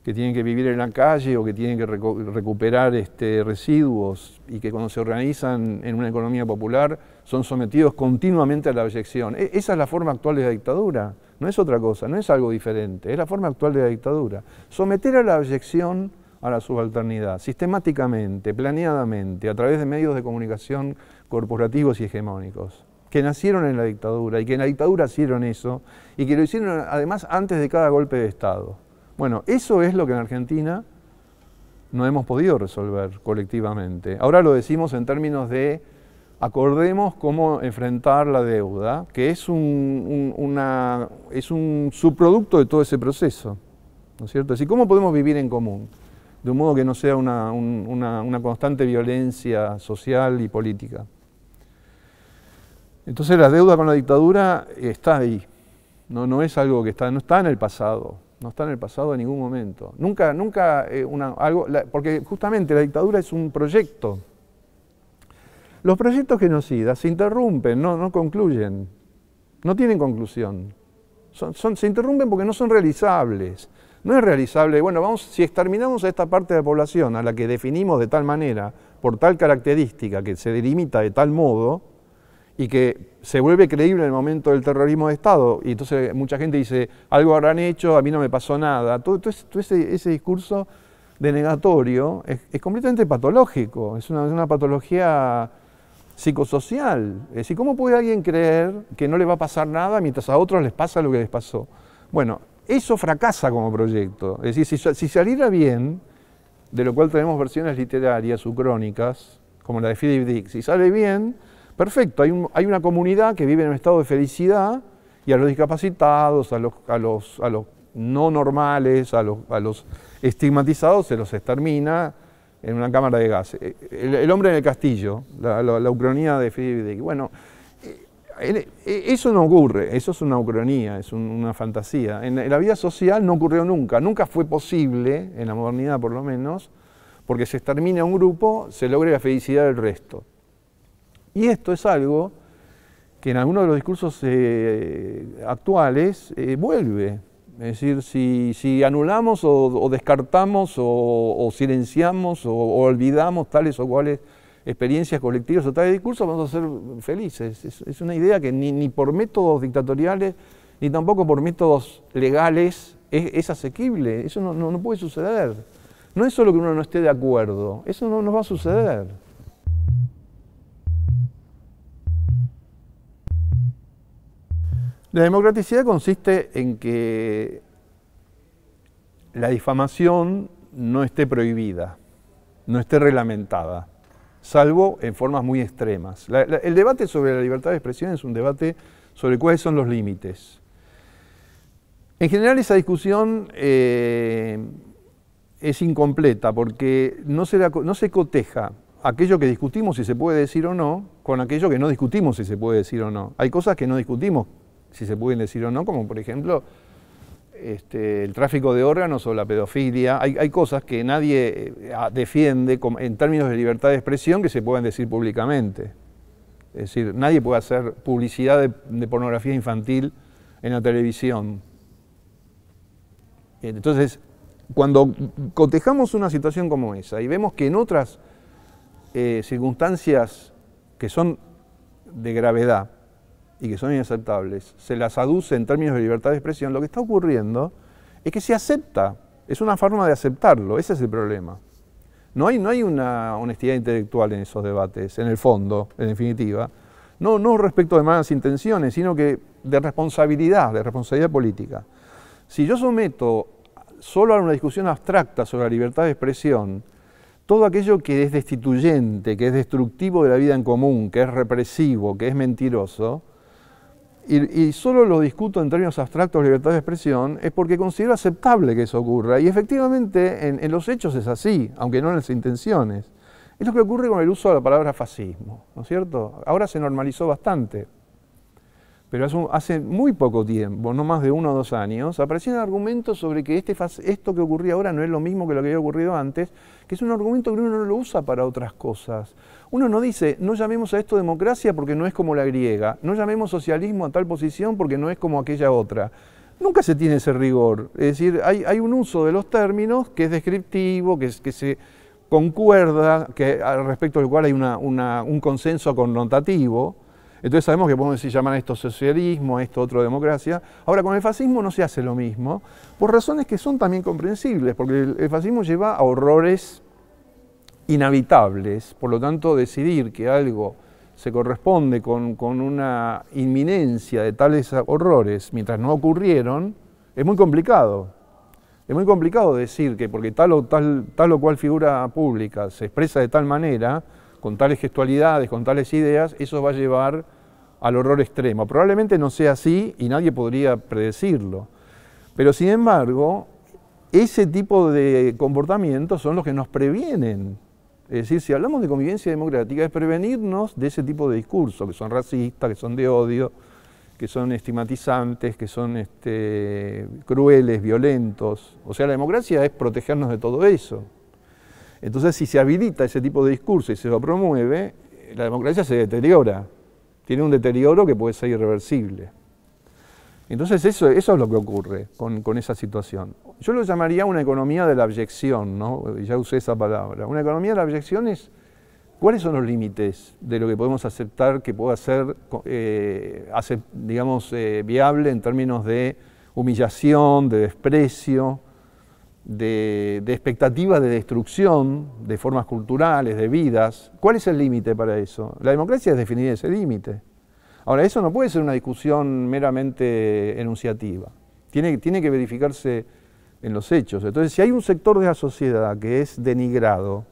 que tienen que vivir en la calle o que tienen que recuperar este, residuos y que cuando se organizan en una economía popular son sometidos continuamente a la abyección. E, esa es la forma actual de la dictadura, no es otra cosa, no es algo diferente, es la forma actual de la dictadura. Someter a la abyección a la subalternidad, sistemáticamente, planeadamente, a través de medios de comunicación corporativos y hegemónicos que nacieron en la dictadura y que en la dictadura hicieron eso y que lo hicieron además antes de cada golpe de Estado. Bueno, eso es lo que en Argentina no hemos podido resolver colectivamente. Ahora lo decimos en términos de acordemos cómo enfrentar la deuda, que es un, es un subproducto de todo ese proceso. ¿No es cierto? Así, ¿cómo podemos vivir en común? De un modo que no sea una, constante violencia social y política. Entonces la deuda con la dictadura está ahí, no, no es algo que está, no está en el pasado, no está en el pasado en ningún momento. Nunca, nunca, eh, algo, porque justamente la dictadura es un proyecto. Los proyectos genocidas se interrumpen, no, no concluyen, no tienen conclusión. Son, se interrumpen porque no son realizables. No es realizable, bueno, vamos, si exterminamos a esta parte de la población, a la que definimos de tal manera, por tal característica, que se delimita de tal modo, y que se vuelve creíble en el momento del terrorismo de Estado. Y entonces mucha gente dice, algo habrán hecho, a mí no me pasó nada. Todo, ese, ese, discurso denegatorio es, completamente patológico, es una, patología psicosocial. Es decir, ¿cómo puede alguien creer que no le va a pasar nada mientras a otros les pasa lo que les pasó? Bueno, eso fracasa como proyecto. Es decir, si, saliera bien, de lo cual tenemos versiones literarias o crónicas, como la de Philip Dick, si sale bien, Perfecto, hay, una comunidad que vive en un estado de felicidad y a los discapacitados, a los, a los, no normales, a los, estigmatizados, se los extermina en una cámara de gas. Eh, el, hombre en el castillo, la, la, ucronía de Friedrich. Bueno, eh, eh, eso no ocurre, eso es una ucronía, es una fantasía. En la, en la, vida social no ocurrió nunca, nunca fue posible, en la modernidad por lo menos, porque se extermina un grupo, se logra la felicidad del resto. Y esto es algo que en algunos de los discursos eh, actuales eh, vuelve. Es decir, si, anulamos o, descartamos o, silenciamos o, olvidamos tales o cuales experiencias colectivas o tales discursos, vamos a ser felices. Es, una idea que ni, por métodos dictatoriales ni tampoco por métodos legales es, asequible. Eso no, no, puede suceder. No es solo que uno no esté de acuerdo, eso no nos va a suceder. La democraticidad consiste en que la difamación no esté prohibida, no esté reglamentada, salvo en formas muy extremas. el debate sobre la libertad de expresión es un debate sobre cuáles son los límites. En general esa discusión eh, es incompleta porque no no se coteja aquello que discutimos si se puede decir o no con aquello que no discutimos si se puede decir o no. Hay cosas que no discutimos si se pueden decir o no, como por ejemplo este, el tráfico de órganos o la pedofilia. Hay, cosas que nadie eh, defiende en términos de libertad de expresión que se puedan decir públicamente. Es decir, nadie puede hacer publicidad de, pornografía infantil en la televisión. Entonces, cuando cotejamos una situación como esa y vemos que en otras eh, circunstancias que son de gravedad, y que son inaceptables, se las aduce en términos de libertad de expresión, lo que está ocurriendo es que se acepta, es una forma de aceptarlo, ese es el problema. No hay, no hay una honestidad intelectual en esos debates, en el fondo, en definitiva. No, no respecto de malas intenciones, sino que de responsabilidad, de responsabilidad política. Si yo someto solo a una discusión abstracta sobre la libertad de expresión, todo aquello que es destituyente, que es destructivo de la vida en común, que es represivo, que es mentiroso, y, solo lo discuto en términos abstractos de libertad de expresión, es porque considero aceptable que eso ocurra. Y efectivamente en, los hechos es así, aunque no en las intenciones. Es lo que ocurre con el uso de la palabra fascismo, ¿no es cierto? Ahora se normalizó bastante, pero hace, muy poco tiempo, no más de uno o dos años, aparecieron argumentos sobre que este, esto que ocurría ahora no es lo mismo que lo que había ocurrido antes, que es un argumento que uno no lo usa para otras cosas. Uno no dice, no llamemos a esto democracia porque no es como la griega, no llamemos socialismo a tal posición porque no es como aquella otra. Nunca se tiene ese rigor. Es decir, hay, un uso de los términos que es descriptivo, que, que se concuerda, que respecto al cual hay un consenso connotativo. Entonces sabemos que podemos decir, llaman esto socialismo, esto otro democracia. Ahora, con el fascismo no se hace lo mismo, por razones que son también comprensibles, porque el fascismo lleva a horrores inhabitables, por lo tanto decidir que algo se corresponde con, una inminencia de tales horrores mientras no ocurrieron, es muy complicado. Es muy complicado decir que porque tal o, tal, tal o cual figura pública se expresa de tal manera, con tales gestualidades, con tales ideas, eso va a llevar al horror extremo. Probablemente no sea así y nadie podría predecirlo. Pero sin embargo, ese tipo de comportamientos son los que nos previenen es decir, si hablamos de convivencia democrática, es prevenirnos de ese tipo de discursos, que son racistas, que son de odio, que son estigmatizantes, que son este, crueles, violentos. O sea, la democracia es protegernos de todo eso. Entonces, si se habilita ese tipo de discurso y se lo promueve, la democracia se deteriora. Tiene un deterioro que puede ser irreversible. Entonces eso, es lo que ocurre con, esa situación. Yo lo llamaría una economía de la abyección, ya usé esa palabra. Una economía de la abyección es cuáles son los límites de lo que podemos aceptar que pueda ser, eh, eh, viable en términos de humillación, de desprecio, de, de, expectativas de destrucción de formas culturales, de vidas. ¿Cuál es el límite para eso? La democracia es definir ese límite. Ahora, eso no puede ser una discusión meramente enunciativa, tiene, tiene que verificarse en los hechos. Entonces, si hay un sector de la sociedad que es denigrado,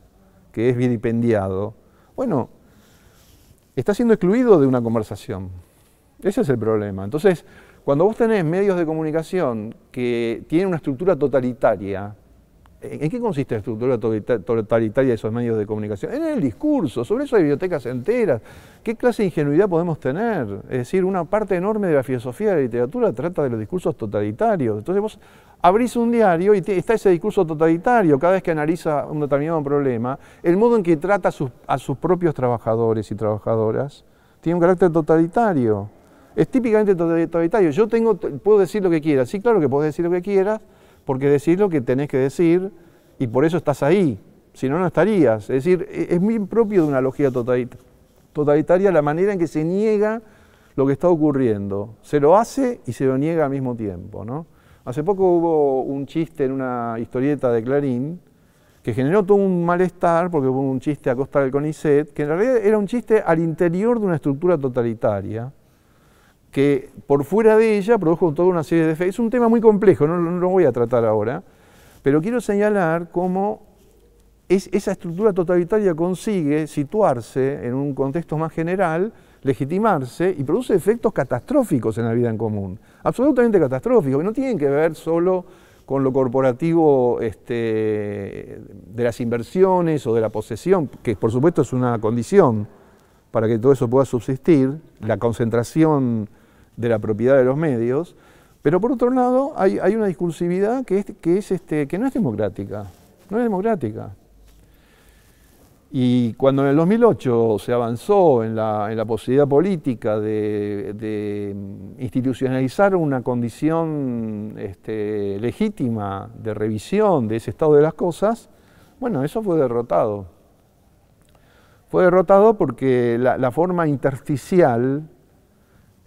que es vilipendiado, bueno, está siendo excluido de una conversación. Ese es el problema. Entonces, cuando vos tenés medios de comunicación que tienen una estructura totalitaria, ¿En qué consiste la estructura totalitaria de esos medios de comunicación? En el discurso, sobre eso hay bibliotecas enteras. ¿Qué clase de ingenuidad podemos tener? Es decir, una parte enorme de la filosofía de la literatura trata de los discursos totalitarios. Entonces vos abrís un diario y está ese discurso totalitario cada vez que analiza un determinado problema, el modo en que trata a sus, propios trabajadores y trabajadoras tiene un carácter totalitario. Es típicamente totalitario. Yo tengo, puedo decir lo que quiera. Sí, claro que puedo decir lo que quieras, porque decís lo que tenés que decir y por eso estás ahí, si no, no estarías. Es decir, e-, es muy propio de una logía totalitaria la manera en que se niega lo que está ocurriendo. Se lo hace y se lo niega al mismo tiempo. ¿no? Hace poco hubo un chiste en una historieta de Clarín que generó todo un malestar porque hubo un chiste a costa del CONICET, que en realidad era un chiste al interior de una estructura totalitaria que por fuera de ella produjo toda una serie de efectos. Es un tema muy complejo, no, lo voy a tratar ahora, pero quiero señalar cómo esa estructura totalitaria consigue situarse en un contexto más general, legitimarse y produce efectos catastróficos en la vida en común, absolutamente catastróficos, que no tienen que ver solo con lo corporativo este, de las inversiones o de la posesión, que por supuesto es una condición para que todo eso pueda subsistir, la concentración de la propiedad de los medios, pero por otro lado hay, una discursividad que, es, que, es este, que no es democrática, no es democrática. Y cuando en el 2008 se avanzó en la, posibilidad política de, institucionalizar una condición este, legítima de revisión de ese estado de las cosas, bueno, eso fue derrotado. Fue derrotado porque la, la forma intersticial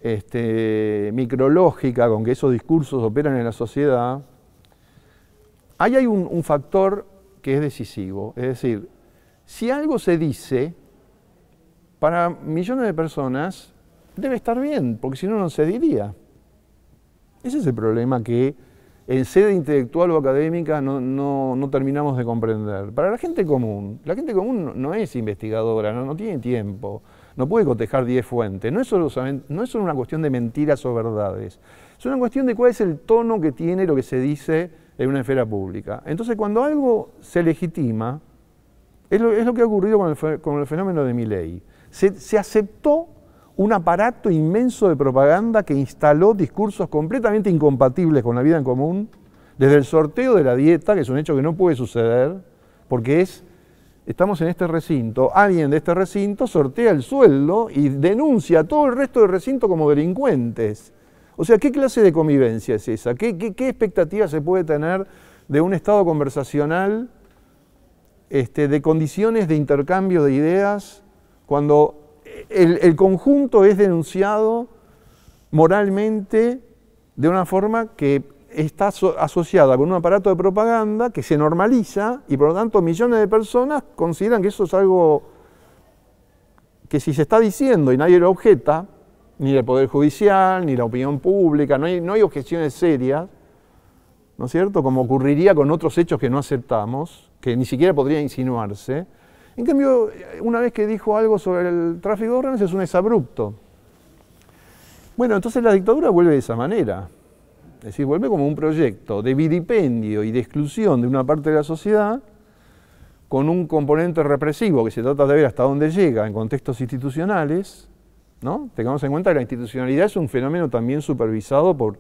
este, micrológica con que esos discursos operan en la sociedad, ahí hay un factor que es decisivo. Es decir, si algo se dice, para millones de personas debe estar bien, porque si no, no se diría. Ese es el problema que en sede intelectual o académica no, terminamos de comprender. Para la gente común, la gente común no es investigadora, no, tiene tiempo, no puede cotejar 10 fuentes, no es, solo, no es una cuestión de mentiras o verdades, es una cuestión de cuál es el tono que tiene lo que se dice en una esfera pública. Entonces cuando algo se legitima, es lo, que ha ocurrido con el, fenómeno de Milley, se aceptó un aparato inmenso de propaganda que instaló discursos completamente incompatibles con la vida en común, desde el sorteo de la dieta, que es un hecho que no puede suceder, porque es, estamos en este recinto, alguien de este recinto sortea el sueldo y denuncia a todo el resto del recinto como delincuentes. O sea, ¿qué clase de convivencia es esa? ¿Qué, qué, expectativa se puede tener de un estado conversacional, este, de condiciones de intercambio de ideas, cuando el, conjunto es denunciado moralmente de una forma que está asociada con un aparato de propaganda que se normaliza y por lo tanto millones de personas consideran que eso es algo que si se está diciendo y nadie lo objeta, ni el Poder Judicial, ni la opinión pública, no hay, no hay objeciones serias, ¿no es cierto? Como ocurriría con otros hechos que no aceptamos, que ni siquiera podría insinuarse, en cambio, una vez que dijo algo sobre el tráfico de órganos, es un exabrupto. Bueno, entonces la dictadura vuelve de esa manera. Es decir, vuelve como un proyecto de vidipendio y de exclusión de una parte de la sociedad con un componente represivo que se trata de ver hasta dónde llega en contextos institucionales. ¿no? Tengamos en cuenta que la institucionalidad es un fenómeno también supervisado por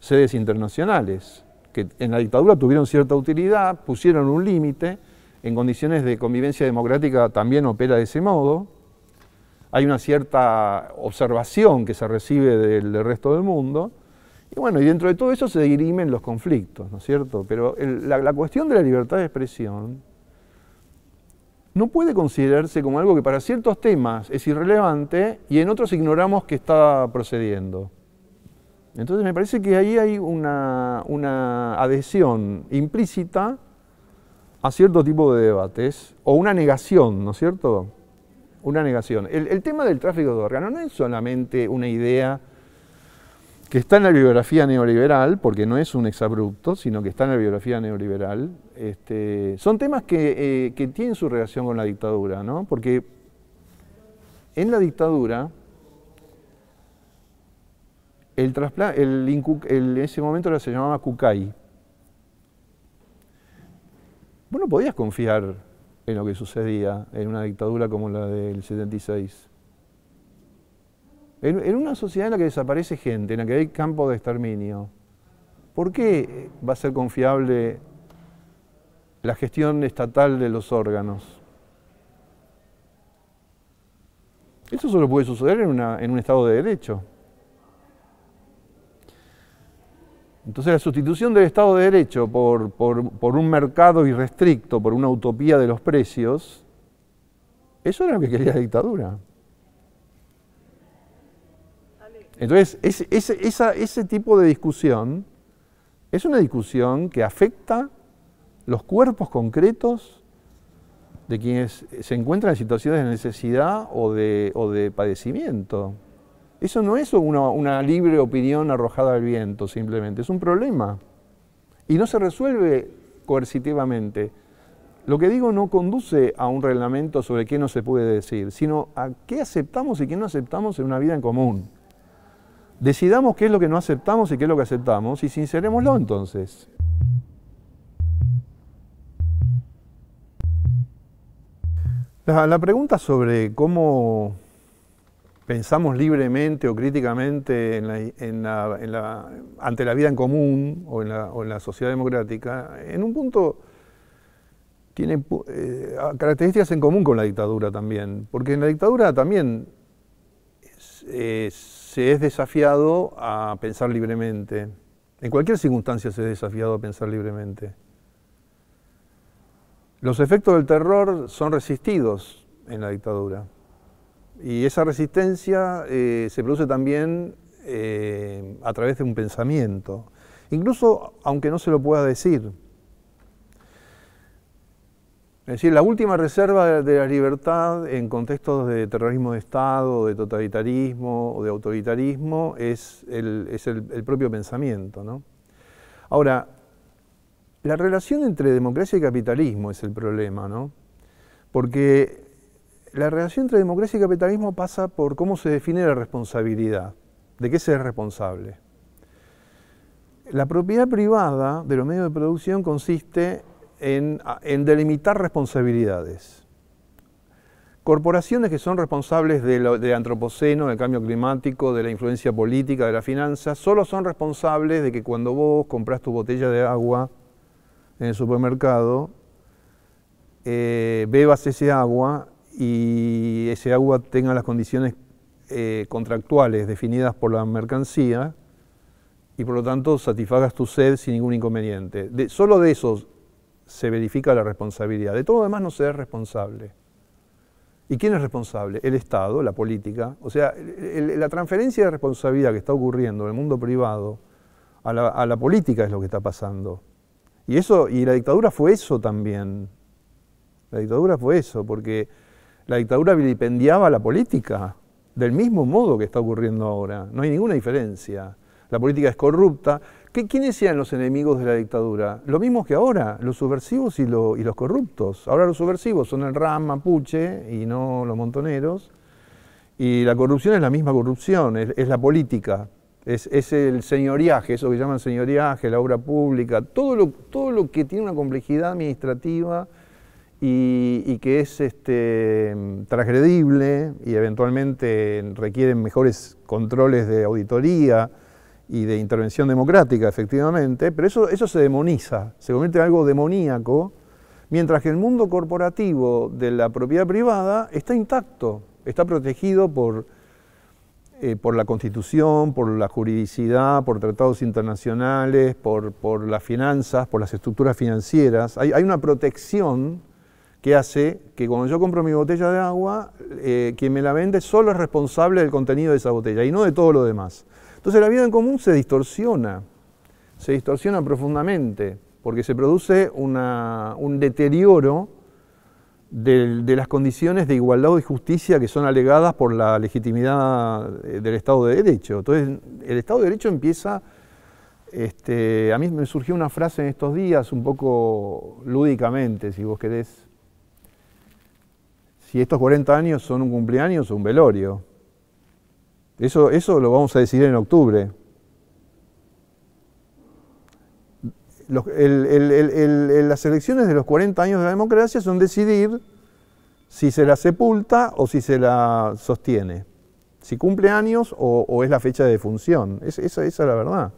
sedes internacionales, que en la dictadura tuvieron cierta utilidad, pusieron un límite, en condiciones de convivencia democrática también opera de ese modo. Hay una cierta observación que se recibe del, resto del mundo. Y bueno, y dentro de todo eso se dirimen los conflictos, ¿no es cierto? Pero la, cuestión de la libertad de expresión no puede considerarse como algo que para ciertos temas es irrelevante y en otros ignoramos que está procediendo. Entonces me parece que ahí hay una, una adhesión implícita a cierto tipo de debates, o una negación, ¿no es cierto? Una negación. El, tema del tráfico de órganos no es solamente una idea que está en la biografía neoliberal, porque no es un exabrupto, sino que está en la biografía neoliberal, este, son temas eh, que, tienen su relación con la dictadura, ¿no? Porque en la dictadura, el, en ese momento se llamaba Cucay, vos no podías confiar en lo que sucedía en una dictadura como la del 76. En, una sociedad en la que desaparece gente, en la que hay campos de exterminio, ¿por qué eh, va a ser confiable la gestión estatal de los órganos? Eso solo puede suceder en un Estado de Derecho. Entonces la sustitución del Estado de Derecho por, un mercado irrestricto, por una utopía de los precios, eso era lo que quería la dictadura. Entonces, ese, ese, ese tipo de discusión es una discusión que afecta los cuerpos concretos de quienes se encuentran en situaciones de necesidad o de, o de padecimiento. Eso no es una, libre opinión arrojada al viento simplemente, es un problema. Y no se resuelve coercitivamente. Lo que digo no conduce a un reglamento sobre qué no se puede decir, sino a qué aceptamos y qué no aceptamos en una vida en común. Decidamos qué es lo que no aceptamos y qué es lo que aceptamos y sincerémoslo entonces. la pregunta sobre cómo pensamos libremente o críticamente ante la vida en común o en, la, sociedad democrática, en un punto tiene eh, características en común con la dictadura también, porque en la dictadura también eh, se es desafiado a pensar libremente, en cualquier circunstancia se es desafiado a pensar libremente. Los efectos del terror son resistidos en la dictadura y esa resistencia eh, se produce también eh, a través de un pensamiento, incluso aunque no se lo pueda decir. Es decir, la última reserva de la libertad en contextos de terrorismo de Estado, de totalitarismo o de autoritarismo es el, es el propio pensamiento. ¿no? Ahora, la relación entre democracia y capitalismo es el problema, ¿no? porque la relación entre democracia y capitalismo pasa por cómo se define la responsabilidad, de qué se es responsable. La propiedad privada de los medios de producción consiste en, delimitar responsabilidades. Corporaciones que son responsables del antropoceno, del cambio climático, de la influencia política, de la finanza, solo son responsables de que cuando vos compras tu botella de agua en el supermercado, eh, bebas ese agua y ese agua tenga las condiciones eh, contractuales definidas por la mercancía y por lo tanto satisfagas tu sed sin ningún inconveniente. solo de eso se verifica la responsabilidad. De todo lo demás no se es responsable. ¿Y quién es responsable? El Estado, la política. O sea, la transferencia de responsabilidad que está ocurriendo en el mundo privado a la, política es lo que está pasando. Y, eso, y la dictadura fue eso también. La dictadura fue eso, porque la dictadura vilipendiaba la política, del mismo modo que está ocurriendo ahora. No hay ninguna diferencia. La política es corrupta. ¿Qué, ¿Quiénes eran los enemigos de la dictadura? Lo mismo que ahora, los subversivos y, los corruptos. Ahora los subversivos son el RAM mapuche y no los montoneros. Y la corrupción es la misma corrupción, es, la política, es, el señoriaje, eso que llaman señoriaje, la obra pública, todo todo lo que tiene una complejidad administrativa y, que es este, transgredible y eventualmente requieren mejores controles de auditoría y de intervención democrática, efectivamente, pero eso, eso se demoniza, se convierte en algo demoníaco, mientras que el mundo corporativo de la propiedad privada está intacto, está protegido por, eh, por la Constitución, por la juridicidad, por tratados internacionales, por, las finanzas, por las estructuras financieras. Hay, hay una protección que hace que cuando yo compro mi botella de agua, eh, quien me la vende solo es responsable del contenido de esa botella y no de todo lo demás. Entonces la vida en común se distorsiona, se distorsiona profundamente, porque se produce un deterioro de, las condiciones de igualdad y justicia que son alegadas por la legitimidad eh, del Estado de Derecho. Entonces el Estado de Derecho empieza... Este, a mí me surgió una frase en estos días, un poco lúdicamente, si vos querés, si estos 40 años son un cumpleaños o un velorio. Eso, eso lo vamos a decidir en octubre. las elecciones de los 40 años de la democracia son decidir si se la sepulta o si se la sostiene, si cumple años o, es la fecha de defunción. esa es la verdad.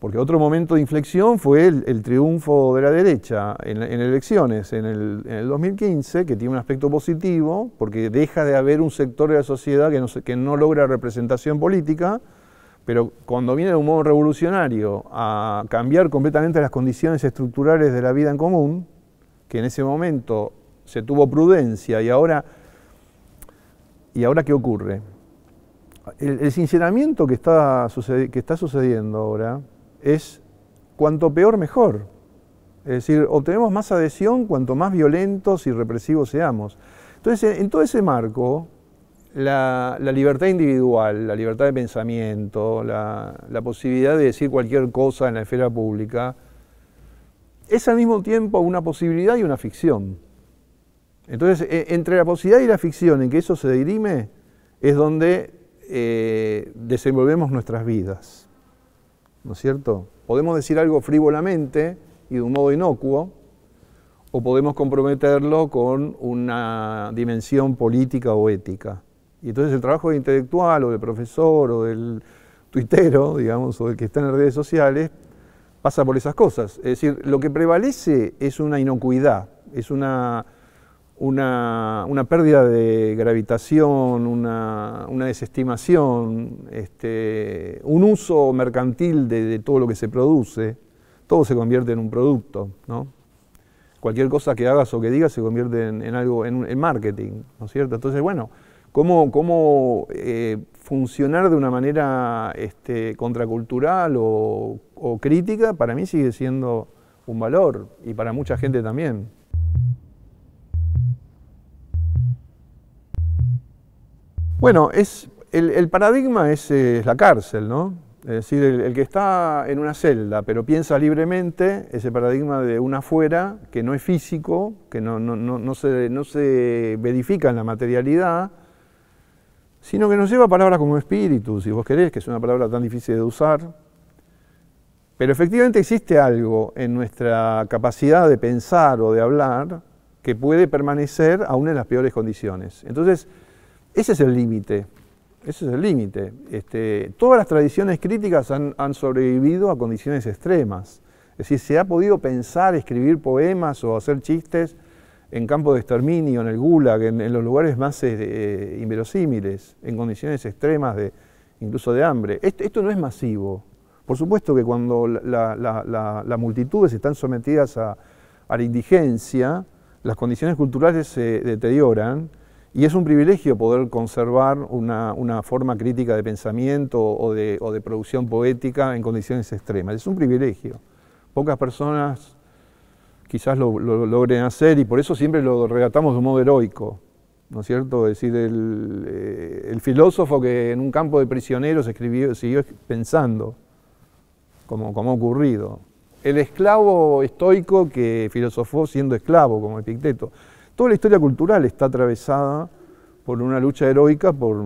Porque otro momento de inflexión fue el, triunfo de la derecha en, elecciones en el, 2015, que tiene un aspecto positivo, porque deja de haber un sector de la sociedad que no, logra representación política, pero cuando viene de un modo revolucionario a cambiar completamente las condiciones estructurales de la vida en común, que en ese momento se tuvo prudencia y ahora, y ahora ¿qué ocurre? El, el sinceramiento que está sucediendo ahora es cuanto peor mejor. Es decir, obtenemos más adhesión cuanto más violentos y represivos seamos. Entonces, en todo ese marco, la, libertad individual, la libertad de pensamiento, la, posibilidad de decir cualquier cosa en la esfera pública, es al mismo tiempo una posibilidad y una ficción. Entonces, e, entre la posibilidad y la ficción en que eso se dirime, es donde eh, desenvolvemos nuestras vidas. ¿no es cierto? Podemos decir algo frívolamente y de un modo inocuo, o podemos comprometerlo con una dimensión política o ética. Y entonces el trabajo de intelectual o del profesor o del tuitero, digamos, o del que está en las redes sociales, pasa por esas cosas. Es decir, lo que prevalece es una inocuidad, es una una, pérdida de gravitación, una, desestimación, este, un uso mercantil de, todo lo que se produce, todo se convierte en un producto, ¿no? Cualquier cosa que hagas o que digas se convierte en, algo, en, en, marketing, ¿no es cierto? Entonces, bueno, ¿cómo, cómo eh, funcionar de una manera este, contracultural o crítica? Para mí sigue siendo un valor y para mucha gente también. Bueno, es, el, paradigma es, la cárcel, ¿no? Es decir, el, que está en una celda pero piensa libremente, ese paradigma de un afuera que no es físico, que no, se, no se verifica en la materialidad, sino que nos lleva a palabras como espíritu, si vos querés, que es una palabra tan difícil de usar. Pero efectivamente existe algo en nuestra capacidad de pensar o de hablar que puede permanecer aún en las peores condiciones. Entonces, ese es el límite. Ese es el límite. Este, todas las tradiciones críticas han, sobrevivido a condiciones extremas. Es decir, se ha podido pensar, escribir poemas o hacer chistes en campo de exterminio, en el gulag, en, los lugares más este, inverosímiles, en condiciones extremas de, incluso de hambre. Esto, no es masivo. Por supuesto que cuando las la, multitudes están sometidas a la indigencia, las condiciones culturales se deterioran y es un privilegio poder conservar una, forma crítica de pensamiento o de, producción poética en condiciones extremas. Es un privilegio. Pocas personas quizás lo, logren hacer y por eso siempre lo regatamos de un modo heroico. ¿no es cierto? Es decir, eh, el, filósofo que en un campo de prisioneros escribió, siguió pensando, como, como ha ocurrido. El esclavo estoico que filosofó siendo esclavo, como Epicteto. Toda la historia cultural está atravesada por una lucha heroica por,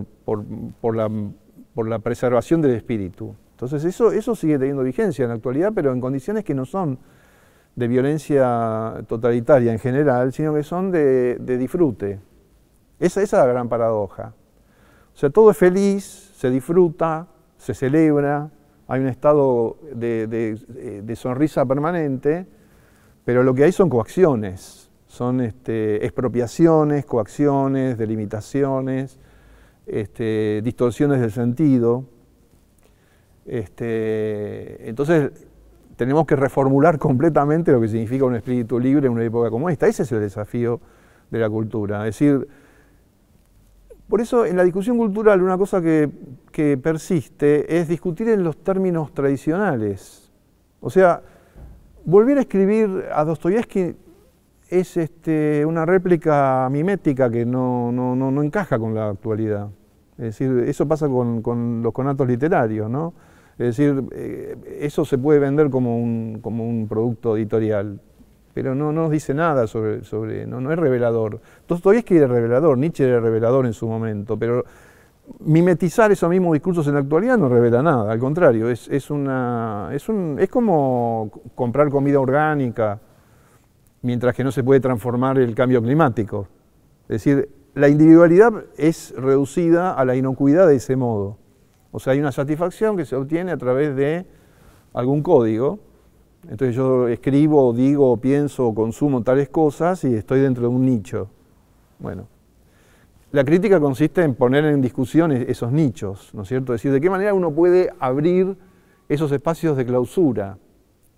la, preservación del espíritu. Entonces eso, sigue teniendo vigencia en la actualidad, pero en condiciones que no son de violencia totalitaria en general, sino que son de, disfrute. Esa, es la gran paradoja. O sea, todo es feliz, se disfruta, se celebra, hay un estado de sonrisa permanente, pero lo que hay son coacciones, son este, expropiaciones, coacciones, delimitaciones, este, distorsiones del sentido. Este, entonces tenemos que reformular completamente lo que significa un espíritu libre en una época como esta. Ese es el desafío de la cultura. Es decir, por eso en la discusión cultural una cosa que, que persiste es discutir en los términos tradicionales. O sea, volver a escribir a Dostoyevsky es este, una réplica mimética que no, no, no, encaja con la actualidad. Es decir, eso pasa con, los conatos literarios, ¿no? Es decir, eh, eso se puede vender como un, como un producto editorial, pero no nos dice nada sobre, sobre no, no es revelador. es que era revelador, Nietzsche era revelador en su momento, pero mimetizar esos mismos discursos en la actualidad no revela nada, al contrario, es, es, una, es, un, es como comprar comida orgánica, mientras que no se puede transformar el cambio climático. Es decir, la individualidad es reducida a la inocuidad de ese modo. O sea, hay una satisfacción que se obtiene a través de algún código. Entonces yo escribo, digo, pienso, consumo tales cosas y estoy dentro de un nicho. Bueno, la crítica consiste en poner en discusión e-, esos nichos, ¿no es cierto? Es decir, de qué manera uno puede abrir esos espacios de clausura,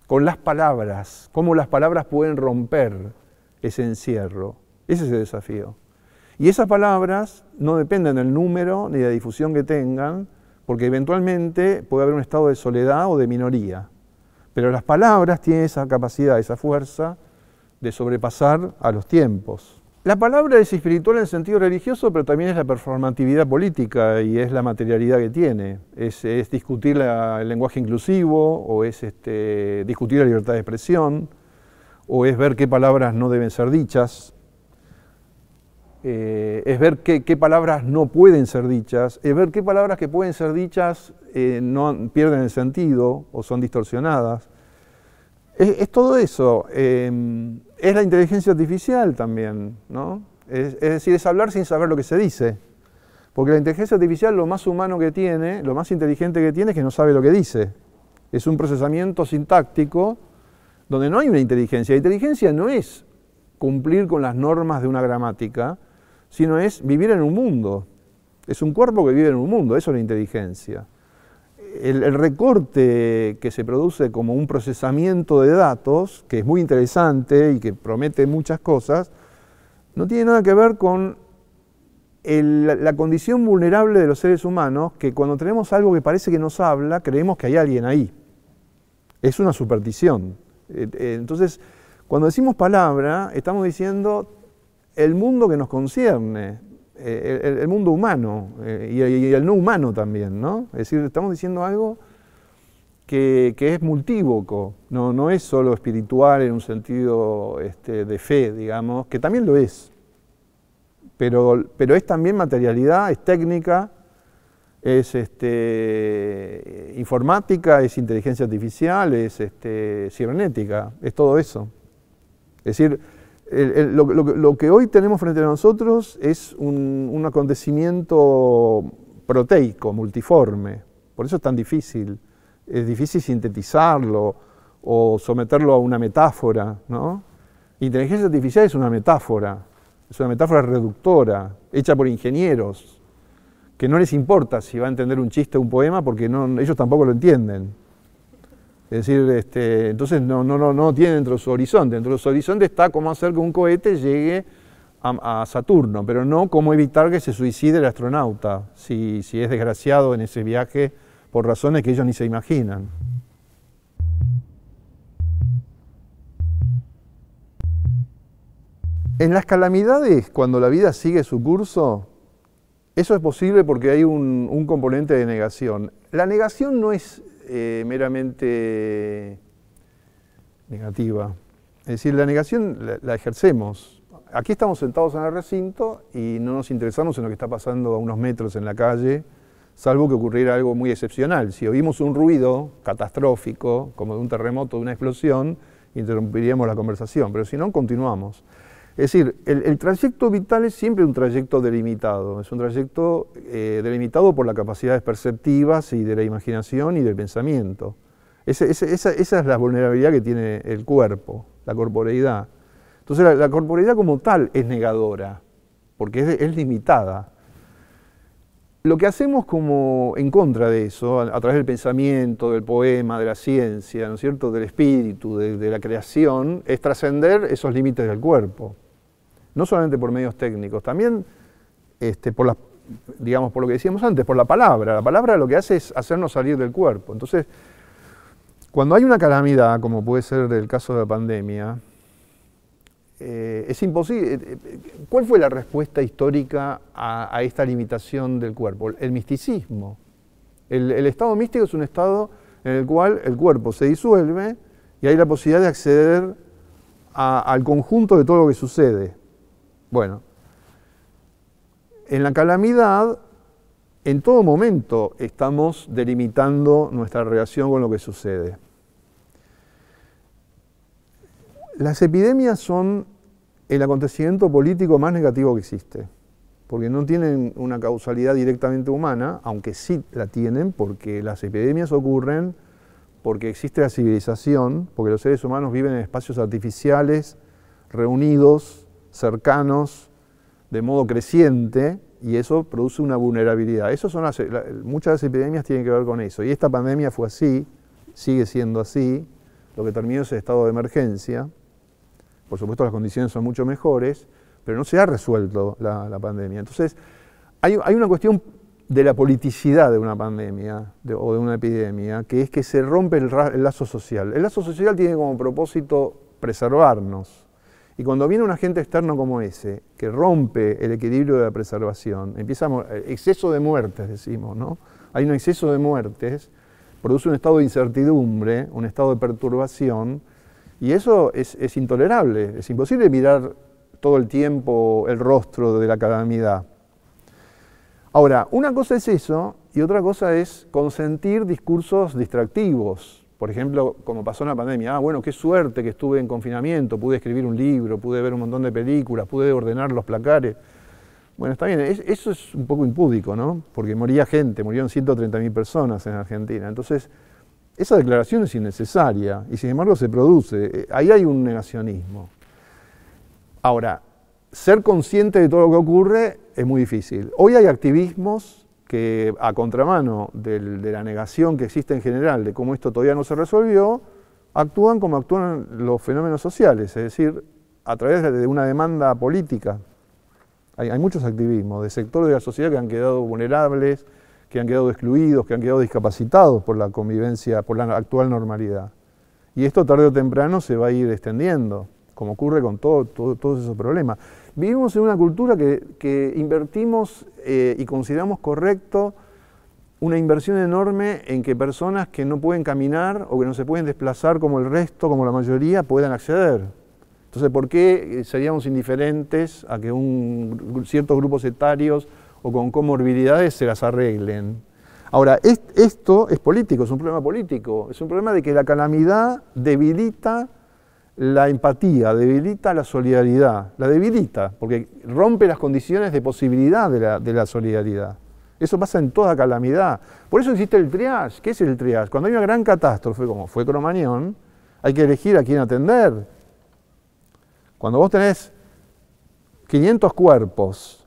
con las palabras, cómo las palabras pueden romper ese encierro. Ese es el desafío. Y esas palabras no dependen del número ni de la difusión que tengan, porque eventualmente puede haber un estado de soledad o de minoría. Pero las palabras tienen esa capacidad, esa fuerza de sobrepasar a los tiempos. La palabra es espiritual en el sentido religioso, pero también es la performatividad política y es la materialidad que tiene. Es, discutir el lenguaje inclusivo o es este, discutir la libertad de expresión o es ver qué palabras no deben ser dichas, eh, es ver qué, palabras no pueden ser dichas, es ver qué palabras que pueden ser dichas eh, no pierden el sentido o son distorsionadas. Es, todo eso. Em, es la inteligencia artificial también, ¿no? Es, es, decir, es hablar sin saber lo que se dice. Porque la inteligencia artificial lo más humano que tiene, lo más inteligente que tiene es que no sabe lo que dice. Es un procesamiento sintáctico donde no hay una inteligencia. La inteligencia no es cumplir con las normas de una gramática, sino es vivir en un mundo. Es un cuerpo que vive en un mundo, eso es la inteligencia el, recorte que se produce como un procesamiento de datos, que es muy interesante y que promete muchas cosas, no tiene nada que ver con la condición vulnerable de los seres humanos, que cuando tenemos algo que parece que nos habla, creemos que hay alguien ahí. Es una superstición. Eh, eh, entonces, cuando decimos palabra, estamos diciendo el mundo que nos concierne, eh, el, mundo humano eh, y, el no humano también, ¿no? Es decir, estamos diciendo algo que, es multívoco, no, no es solo espiritual en un sentido este, de fe, digamos, que también lo es, pero, pero es también materialidad, es técnica, es este, informática, es inteligencia artificial, es este, cibernética, es todo eso. Es decir, lo, que hoy tenemos frente a nosotros es un, acontecimiento proteico, multiforme. Por eso es tan difícil. Es difícil sintetizarlo o someterlo a una metáfora. Inteligencia artificial es una metáfora, es una metáfora reductora, hecha por ingenieros, que no les importa si va a entender un chiste o un poema porque ellos tampoco lo entienden. Es decir, este, entonces no, no, no, no tiene dentro de su horizonte. Dentro de su horizonte está cómo hacer que un cohete llegue a, Saturno, pero no cómo evitar que se suicide el astronauta si, si es desgraciado en ese viaje por razones que ellos ni se imaginan. En las calamidades, cuando la vida sigue su curso, eso es posible porque hay un, componente de negación. La negación no es eh, meramente negativa. Es decir, la negación la, ejercemos. Aquí estamos sentados en el recinto y no nos interesamos en lo que está pasando a unos metros en la calle, salvo que ocurriera algo muy excepcional. Si oímos un ruido catastrófico, como de un terremoto, de una explosión, interrumpiríamos la conversación, pero si no, continuamos. Es decir, el, trayecto vital es siempre un trayecto delimitado, es un trayecto eh, delimitado por las capacidades perceptivas y de la imaginación y del pensamiento. esa, es la vulnerabilidad que tiene el cuerpo, la corporeidad. Entonces la, corporeidad como tal es negadora, porque es, limitada. Lo que hacemos como en contra de eso, a, través del pensamiento, del poema, de la ciencia, ¿no es cierto?, del espíritu, de la creación, es trascender esos límites del cuerpo no solamente por medios técnicos, también este, por digamos, por lo que decíamos antes, por la palabra. La palabra lo que hace es hacernos salir del cuerpo. Entonces, cuando hay una calamidad, como puede ser el caso de la pandemia, eh, es imposible. Eh, eh, ¿Cuál fue la respuesta histórica a, esta limitación del cuerpo? El misticismo. El, estado místico es un estado en el cual el cuerpo se disuelve y hay la posibilidad de acceder al conjunto de todo lo que sucede. Bueno, en la calamidad, en todo momento estamos delimitando nuestra relación con lo que sucede. Las epidemias son el acontecimiento político más negativo que existe, porque no tienen una causalidad directamente humana, aunque sí la tienen, porque las epidemias ocurren porque existe la civilización, porque los seres humanos viven en espacios artificiales, reunidos, cercanos de modo creciente y eso produce una vulnerabilidad. Eso son muchas de las epidemias tienen que ver con eso. Y esta pandemia fue así, sigue siendo así, lo que terminó es el estado de emergencia. Por supuesto las condiciones son mucho mejores, pero no se ha resuelto la, pandemia. Entonces, hay, una cuestión de la politicidad de una pandemia o de una epidemia, que es que se rompe el lazo social. El lazo social tiene como propósito preservarnos y cuando viene un agente externo como ese, que rompe el equilibrio de la preservación, empezamos eh, exceso de muertes, decimos, ¿no? Hay un exceso de muertes, produce un estado de incertidumbre, un estado de perturbación, y eso es intolerable, es imposible mirar todo el tiempo el rostro de la calamidad. Ahora, una cosa es eso y otra cosa es consentir discursos distractivos, por ejemplo, como pasó en la pandemia, ah, bueno, qué suerte que estuve en confinamiento, pude escribir un libro, pude ver un montón de películas, pude ordenar los placares. Bueno, está bien, eso es un poco impúdico, ¿no? Porque moría gente, murieron 130.000 personas en Argentina. Entonces, esa declaración es innecesaria y sin embargo se produce. Eh, ahí hay un negacionismo. Ahora, ser consciente de todo lo que ocurre es muy difícil. Hoy hay activismos que a contramano de la negación que existe en general de cómo esto todavía no se resolvió, actúan como actúan los fenómenos sociales, es decir, a través de una demanda política. Hay, muchos activismos de sectores de la sociedad que han quedado vulnerables, que han quedado excluidos, que han quedado discapacitados por la convivencia, por la actual normalidad. Y esto tarde o temprano se va a ir extendiendo, como ocurre con todo, todos esos problemas. Vivimos en una cultura que invertimos eh, y consideramos correcto una inversión enorme en que personas que no pueden caminar o que no se pueden desplazar como el resto, como la mayoría, puedan acceder. Entonces, ¿por qué eh, seríamos indiferentes a que un, ciertos grupos etarios o con comorbilidades se las arreglen? Ahora, esto es político, es un problema político, es un problema de que la calamidad debilita la empatía, debilita la solidaridad, la debilita, porque rompe las condiciones de posibilidad de la, solidaridad. Eso pasa en toda calamidad. Por eso existe el triage. ¿Qué es el triage? Cuando hay una gran catástrofe, como fue Cromañón, hay que elegir a quién atender. Cuando vos tenés 500 cuerpos,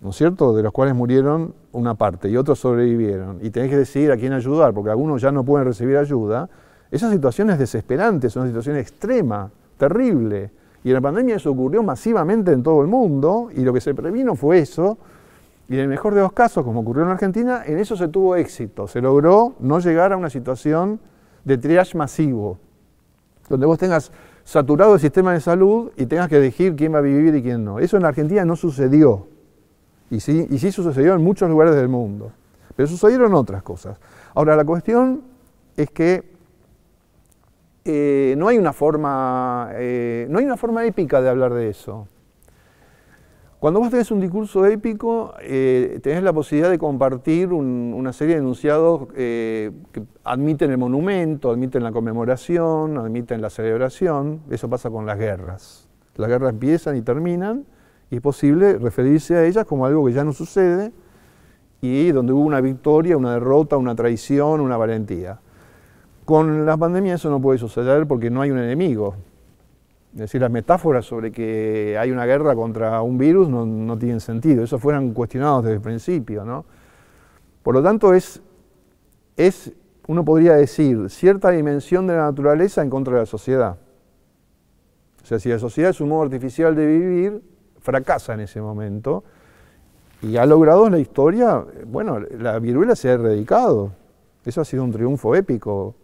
¿no es cierto?, de los cuales murieron una parte y otros sobrevivieron, y tenés que decidir a quién ayudar, porque algunos ya no pueden recibir ayuda, esa situación es desesperante, es una situación extrema, terrible. Y en la pandemia eso ocurrió masivamente en todo el mundo y lo que se previno fue eso. Y en el mejor de los casos, como ocurrió en Argentina, en eso se tuvo éxito. Se logró no llegar a una situación de triage masivo, donde vos tengas saturado el sistema de salud y tengas que elegir quién va a vivir y quién no. Eso en Argentina no sucedió. Y sí, y sí sucedió en muchos lugares del mundo. Pero sucedieron otras cosas. Ahora, la cuestión es que eh, no, hay una forma, eh, no hay una forma épica de hablar de eso. Cuando vos tenés un discurso épico, eh, tenés la posibilidad de compartir una serie de enunciados que admiten el monumento, admiten la conmemoración, admiten la celebración. Eso pasa con las guerras. Las guerras empiezan y terminan, y es posible referirse a ellas como algo que ya no sucede, y donde hubo una victoria, una derrota, una traición, una valentía. Con la pandemia eso no puede suceder porque no hay un enemigo. Es decir, las metáforas sobre que hay una guerra contra un virus no, tienen sentido. Eso fueran cuestionados desde el principio, ¿no? Por lo tanto, es, es, uno podría decir, cierta dimensión de la naturaleza en contra de la sociedad. O sea, si la sociedad es un modo artificial de vivir, fracasa en ese momento. Y ha logrado en la historia, bueno, la viruela se ha erradicado. Eso ha sido un triunfo épico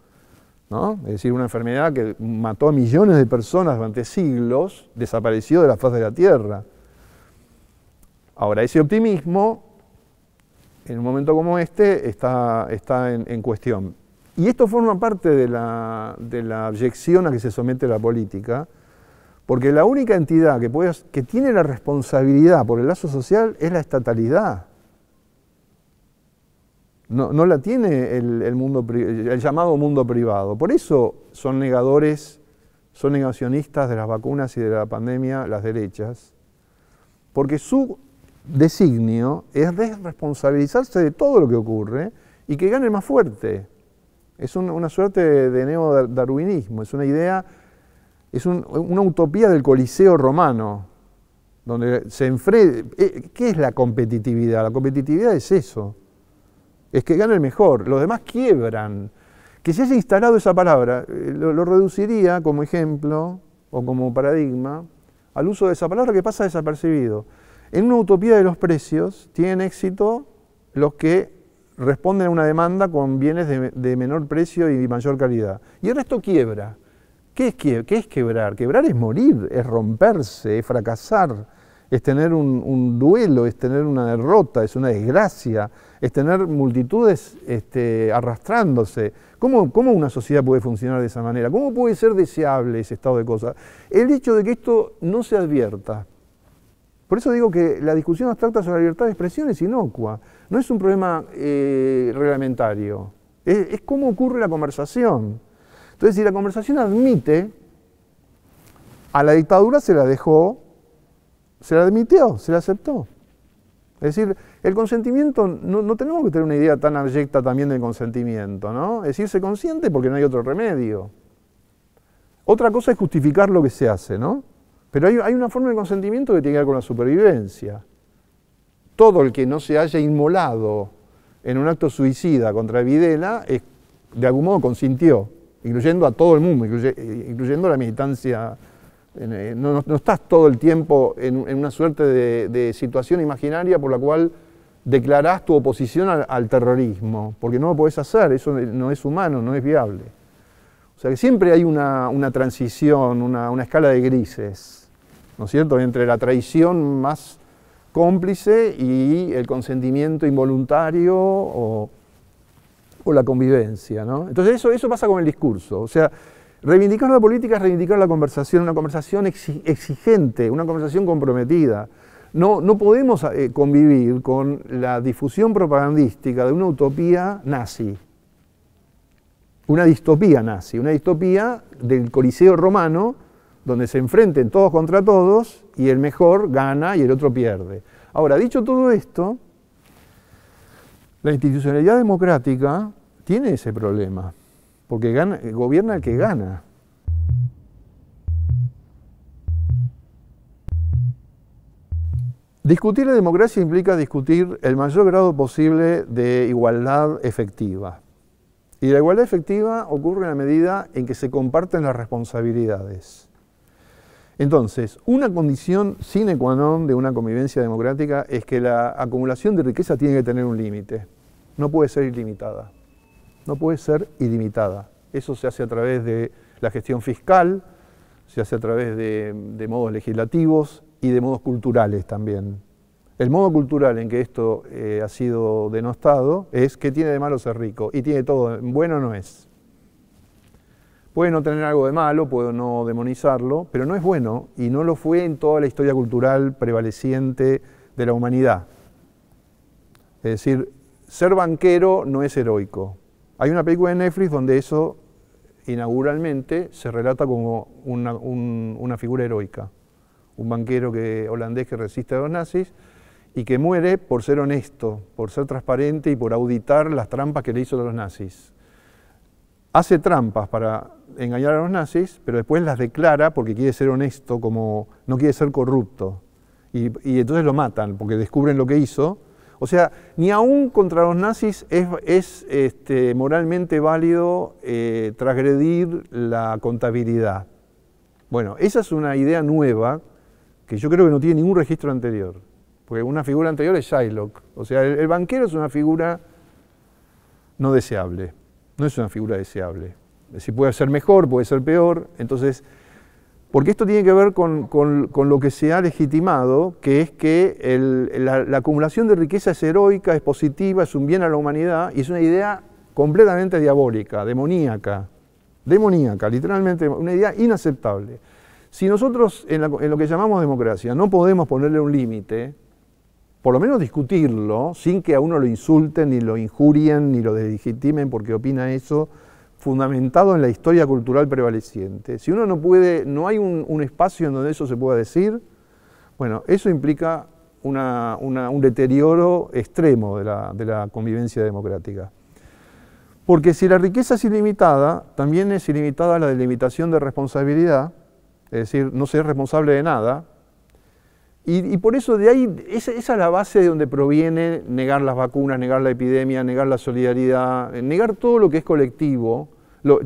es decir, una enfermedad que mató a millones de personas durante siglos, desapareció de la faz de la Tierra. Ahora, ese optimismo, en un momento como este, está, está en, cuestión. Y esto forma parte de la, de abyección a que se somete la política, porque la única entidad que, que tiene la responsabilidad por el lazo social es la estatalidad no, la tiene el, llamado mundo privado. Por eso son negadores, son negacionistas de las vacunas y de la pandemia las derechas, porque su designio es desresponsabilizarse de todo lo que ocurre y que gane el más fuerte. Es una suerte de neo darwinismo, es una idea, es una utopía del Coliseo romano, donde se enfrenta... Eh, ¿Qué es la competitividad? La competitividad es eso es que gane el mejor, los demás quiebran. Que se haya instalado esa palabra, eh, lo, reduciría como ejemplo o como paradigma al uso de esa palabra que pasa desapercibido. En una utopía de los precios tienen éxito los que responden a una demanda con bienes de, menor precio y mayor calidad. Y el resto quiebra. ¿Qué es, es quebrar? Quebrar es morir, es romperse, es fracasar, es tener un duelo, es tener una derrota, es una desgracia, es tener multitudes este, arrastrándose. ¿Cómo, una sociedad puede funcionar de esa manera? ¿Cómo puede ser deseable ese estado de cosas? El hecho de que esto no se advierta. Por eso digo que la discusión abstracta sobre la libertad de expresión es inocua. No es un problema eh, reglamentario. es cómo ocurre la conversación. Entonces, si la conversación admite, a la dictadura se la dejó, se la admitió, se la aceptó. Es decir, el consentimiento, no, tenemos que tener una idea tan abyecta también del consentimiento, ¿no? Es decir, se consiente porque no hay otro remedio. Otra cosa es justificar lo que se hace, ¿no? Pero hay, hay una forma de consentimiento que tiene que ver con la supervivencia. Todo el que no se haya inmolado en un acto suicida contra Videla, es, de algún modo consintió, incluyendo a todo el mundo, incluyendo la militancia eh, no, estás todo el tiempo en, una suerte de, situación imaginaria por la cual declarás tu oposición al, terrorismo, porque no lo podés hacer, eso no es humano, no es viable. O sea que siempre hay una, transición, una, escala de grises, ¿no es cierto?, entre la traición más cómplice y el consentimiento involuntario o, la convivencia, ¿no? Entonces eso, eso pasa con el discurso, o sea, Reivindicar la política es reivindicar la conversación, una conversación exigente, una conversación comprometida. No, no podemos eh, convivir con la difusión propagandística de una utopía nazi, una distopía nazi, una distopía del Coliseo romano, donde se enfrenten todos contra todos y el mejor gana y el otro pierde. Ahora, dicho todo esto, la institucionalidad democrática tiene ese problema porque gana, eh, gobierna el que gana. Discutir la democracia implica discutir el mayor grado posible de igualdad efectiva. Y la igualdad efectiva ocurre en la medida en que se comparten las responsabilidades. Entonces, una condición sine qua non de una convivencia democrática es que la acumulación de riqueza tiene que tener un límite, no puede ser ilimitada no puede ser ilimitada. Eso se hace a través de la gestión fiscal, se hace a través de, modos legislativos y de modos culturales también. El modo cultural en que esto eh, ha sido denostado es que tiene de malo ser rico y tiene todo, bueno no es. Puede no tener algo de malo, puedo no demonizarlo, pero no es bueno y no lo fue en toda la historia cultural prevaleciente de la humanidad. Es decir, ser banquero no es heroico, hay una película de Netflix donde eso inauguralmente se relata como una, figura heroica, un banquero que, holandés que resiste a los nazis y que muere por ser honesto, por ser transparente y por auditar las trampas que le hizo a los nazis. Hace trampas para engañar a los nazis, pero después las declara porque quiere ser honesto, como no quiere ser corrupto. Y, y entonces lo matan porque descubren lo que hizo o sea, ni aún contra los nazis es, este, moralmente válido eh, transgredir la contabilidad. Bueno, esa es una idea nueva que yo creo que no tiene ningún registro anterior, porque una figura anterior es Shylock. O sea, el, el banquero es una figura no deseable, no es una figura deseable. Es decir, puede ser mejor, puede ser peor. Entonces, porque esto tiene que ver con, lo que se ha legitimado, que es que la, acumulación de riqueza es heroica, es positiva, es un bien a la humanidad y es una idea completamente diabólica, demoníaca, demoníaca, literalmente una idea inaceptable. Si nosotros en, en lo que llamamos democracia no podemos ponerle un límite, por lo menos discutirlo, sin que a uno lo insulten, ni lo injurien, ni lo deslegitimen porque opina eso, fundamentado en la historia cultural prevaleciente. Si uno no puede, no hay un, espacio en donde eso se pueda decir, bueno, eso implica un deterioro extremo de la, de la convivencia democrática. Porque si la riqueza es ilimitada, también es ilimitada la delimitación de responsabilidad, es decir, no ser responsable de nada, y, por eso de ahí, esa, esa, es la base de donde proviene negar las vacunas, negar la epidemia, negar la solidaridad, eh, negar todo lo que es colectivo,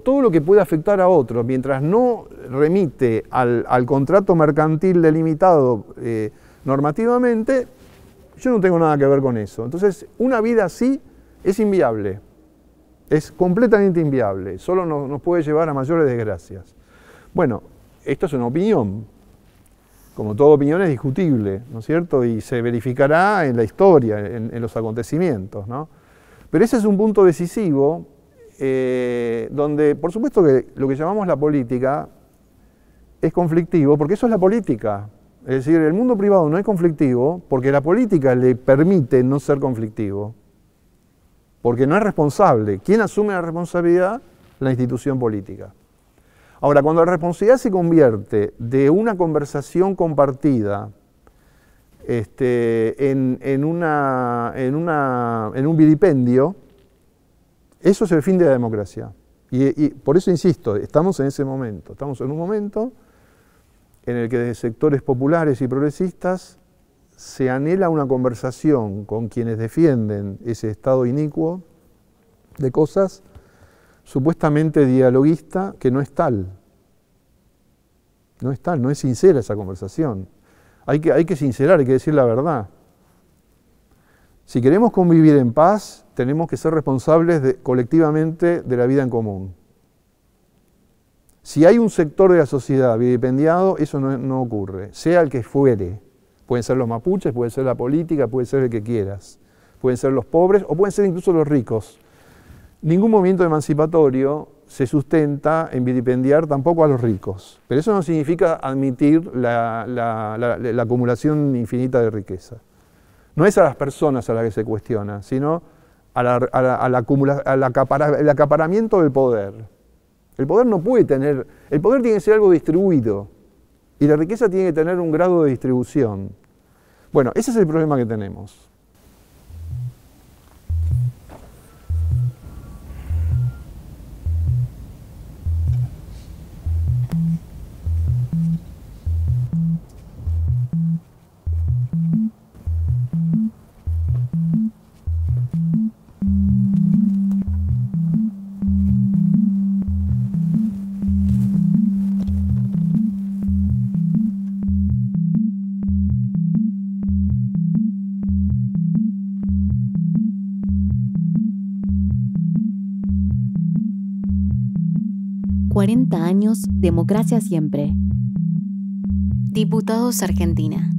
todo lo que puede afectar a otros, mientras no remite al, contrato mercantil delimitado eh, normativamente, yo no tengo nada que ver con eso. Entonces, una vida así es inviable, es completamente inviable, solo nos, nos puede llevar a mayores desgracias. Bueno, esto es una opinión, como toda opinión es discutible, ¿no es cierto? Y se verificará en la historia, en, los acontecimientos, ¿no? Pero ese es un punto decisivo eh, donde, por supuesto que lo que llamamos la política es conflictivo, porque eso es la política. Es decir, el mundo privado no es conflictivo porque la política le permite no ser conflictivo, porque no es responsable. ¿Quién asume la responsabilidad? La institución política. Ahora, cuando la responsabilidad se convierte de una conversación compartida este, en, un vilipendio, eso es el fin de la democracia. Y, y, por eso insisto, estamos en ese momento, estamos en un momento en el que desde sectores populares y progresistas se anhela una conversación con quienes defienden ese estado inicuo de cosas supuestamente dialoguista que no es tal. No es tal, no es sincera esa conversación. Hay que, hay que sincerar, hay que decir la verdad. Si queremos convivir en paz, tenemos que ser responsables colectivamente de la vida en común. Si hay un sector de la sociedad bipendiado, eso no, no ocurre, sea el que fuere. Pueden ser los mapuches, puede ser la política, puede ser el que quieras. Pueden ser los pobres o pueden ser incluso los ricos. Ningún movimiento emancipatorio se sustenta en vilipendiar tampoco a los ricos, pero eso no significa admitir la, la acumulación infinita de riqueza. No es a las personas a las que se cuestiona, sino al acaparamiento del poder. El poder no puede tener, el poder tiene que ser algo distribuido y la riqueza tiene que tener un grado de distribución. Bueno, ese es el problema que tenemos. 40 años, democracia siempre. Diputados Argentina.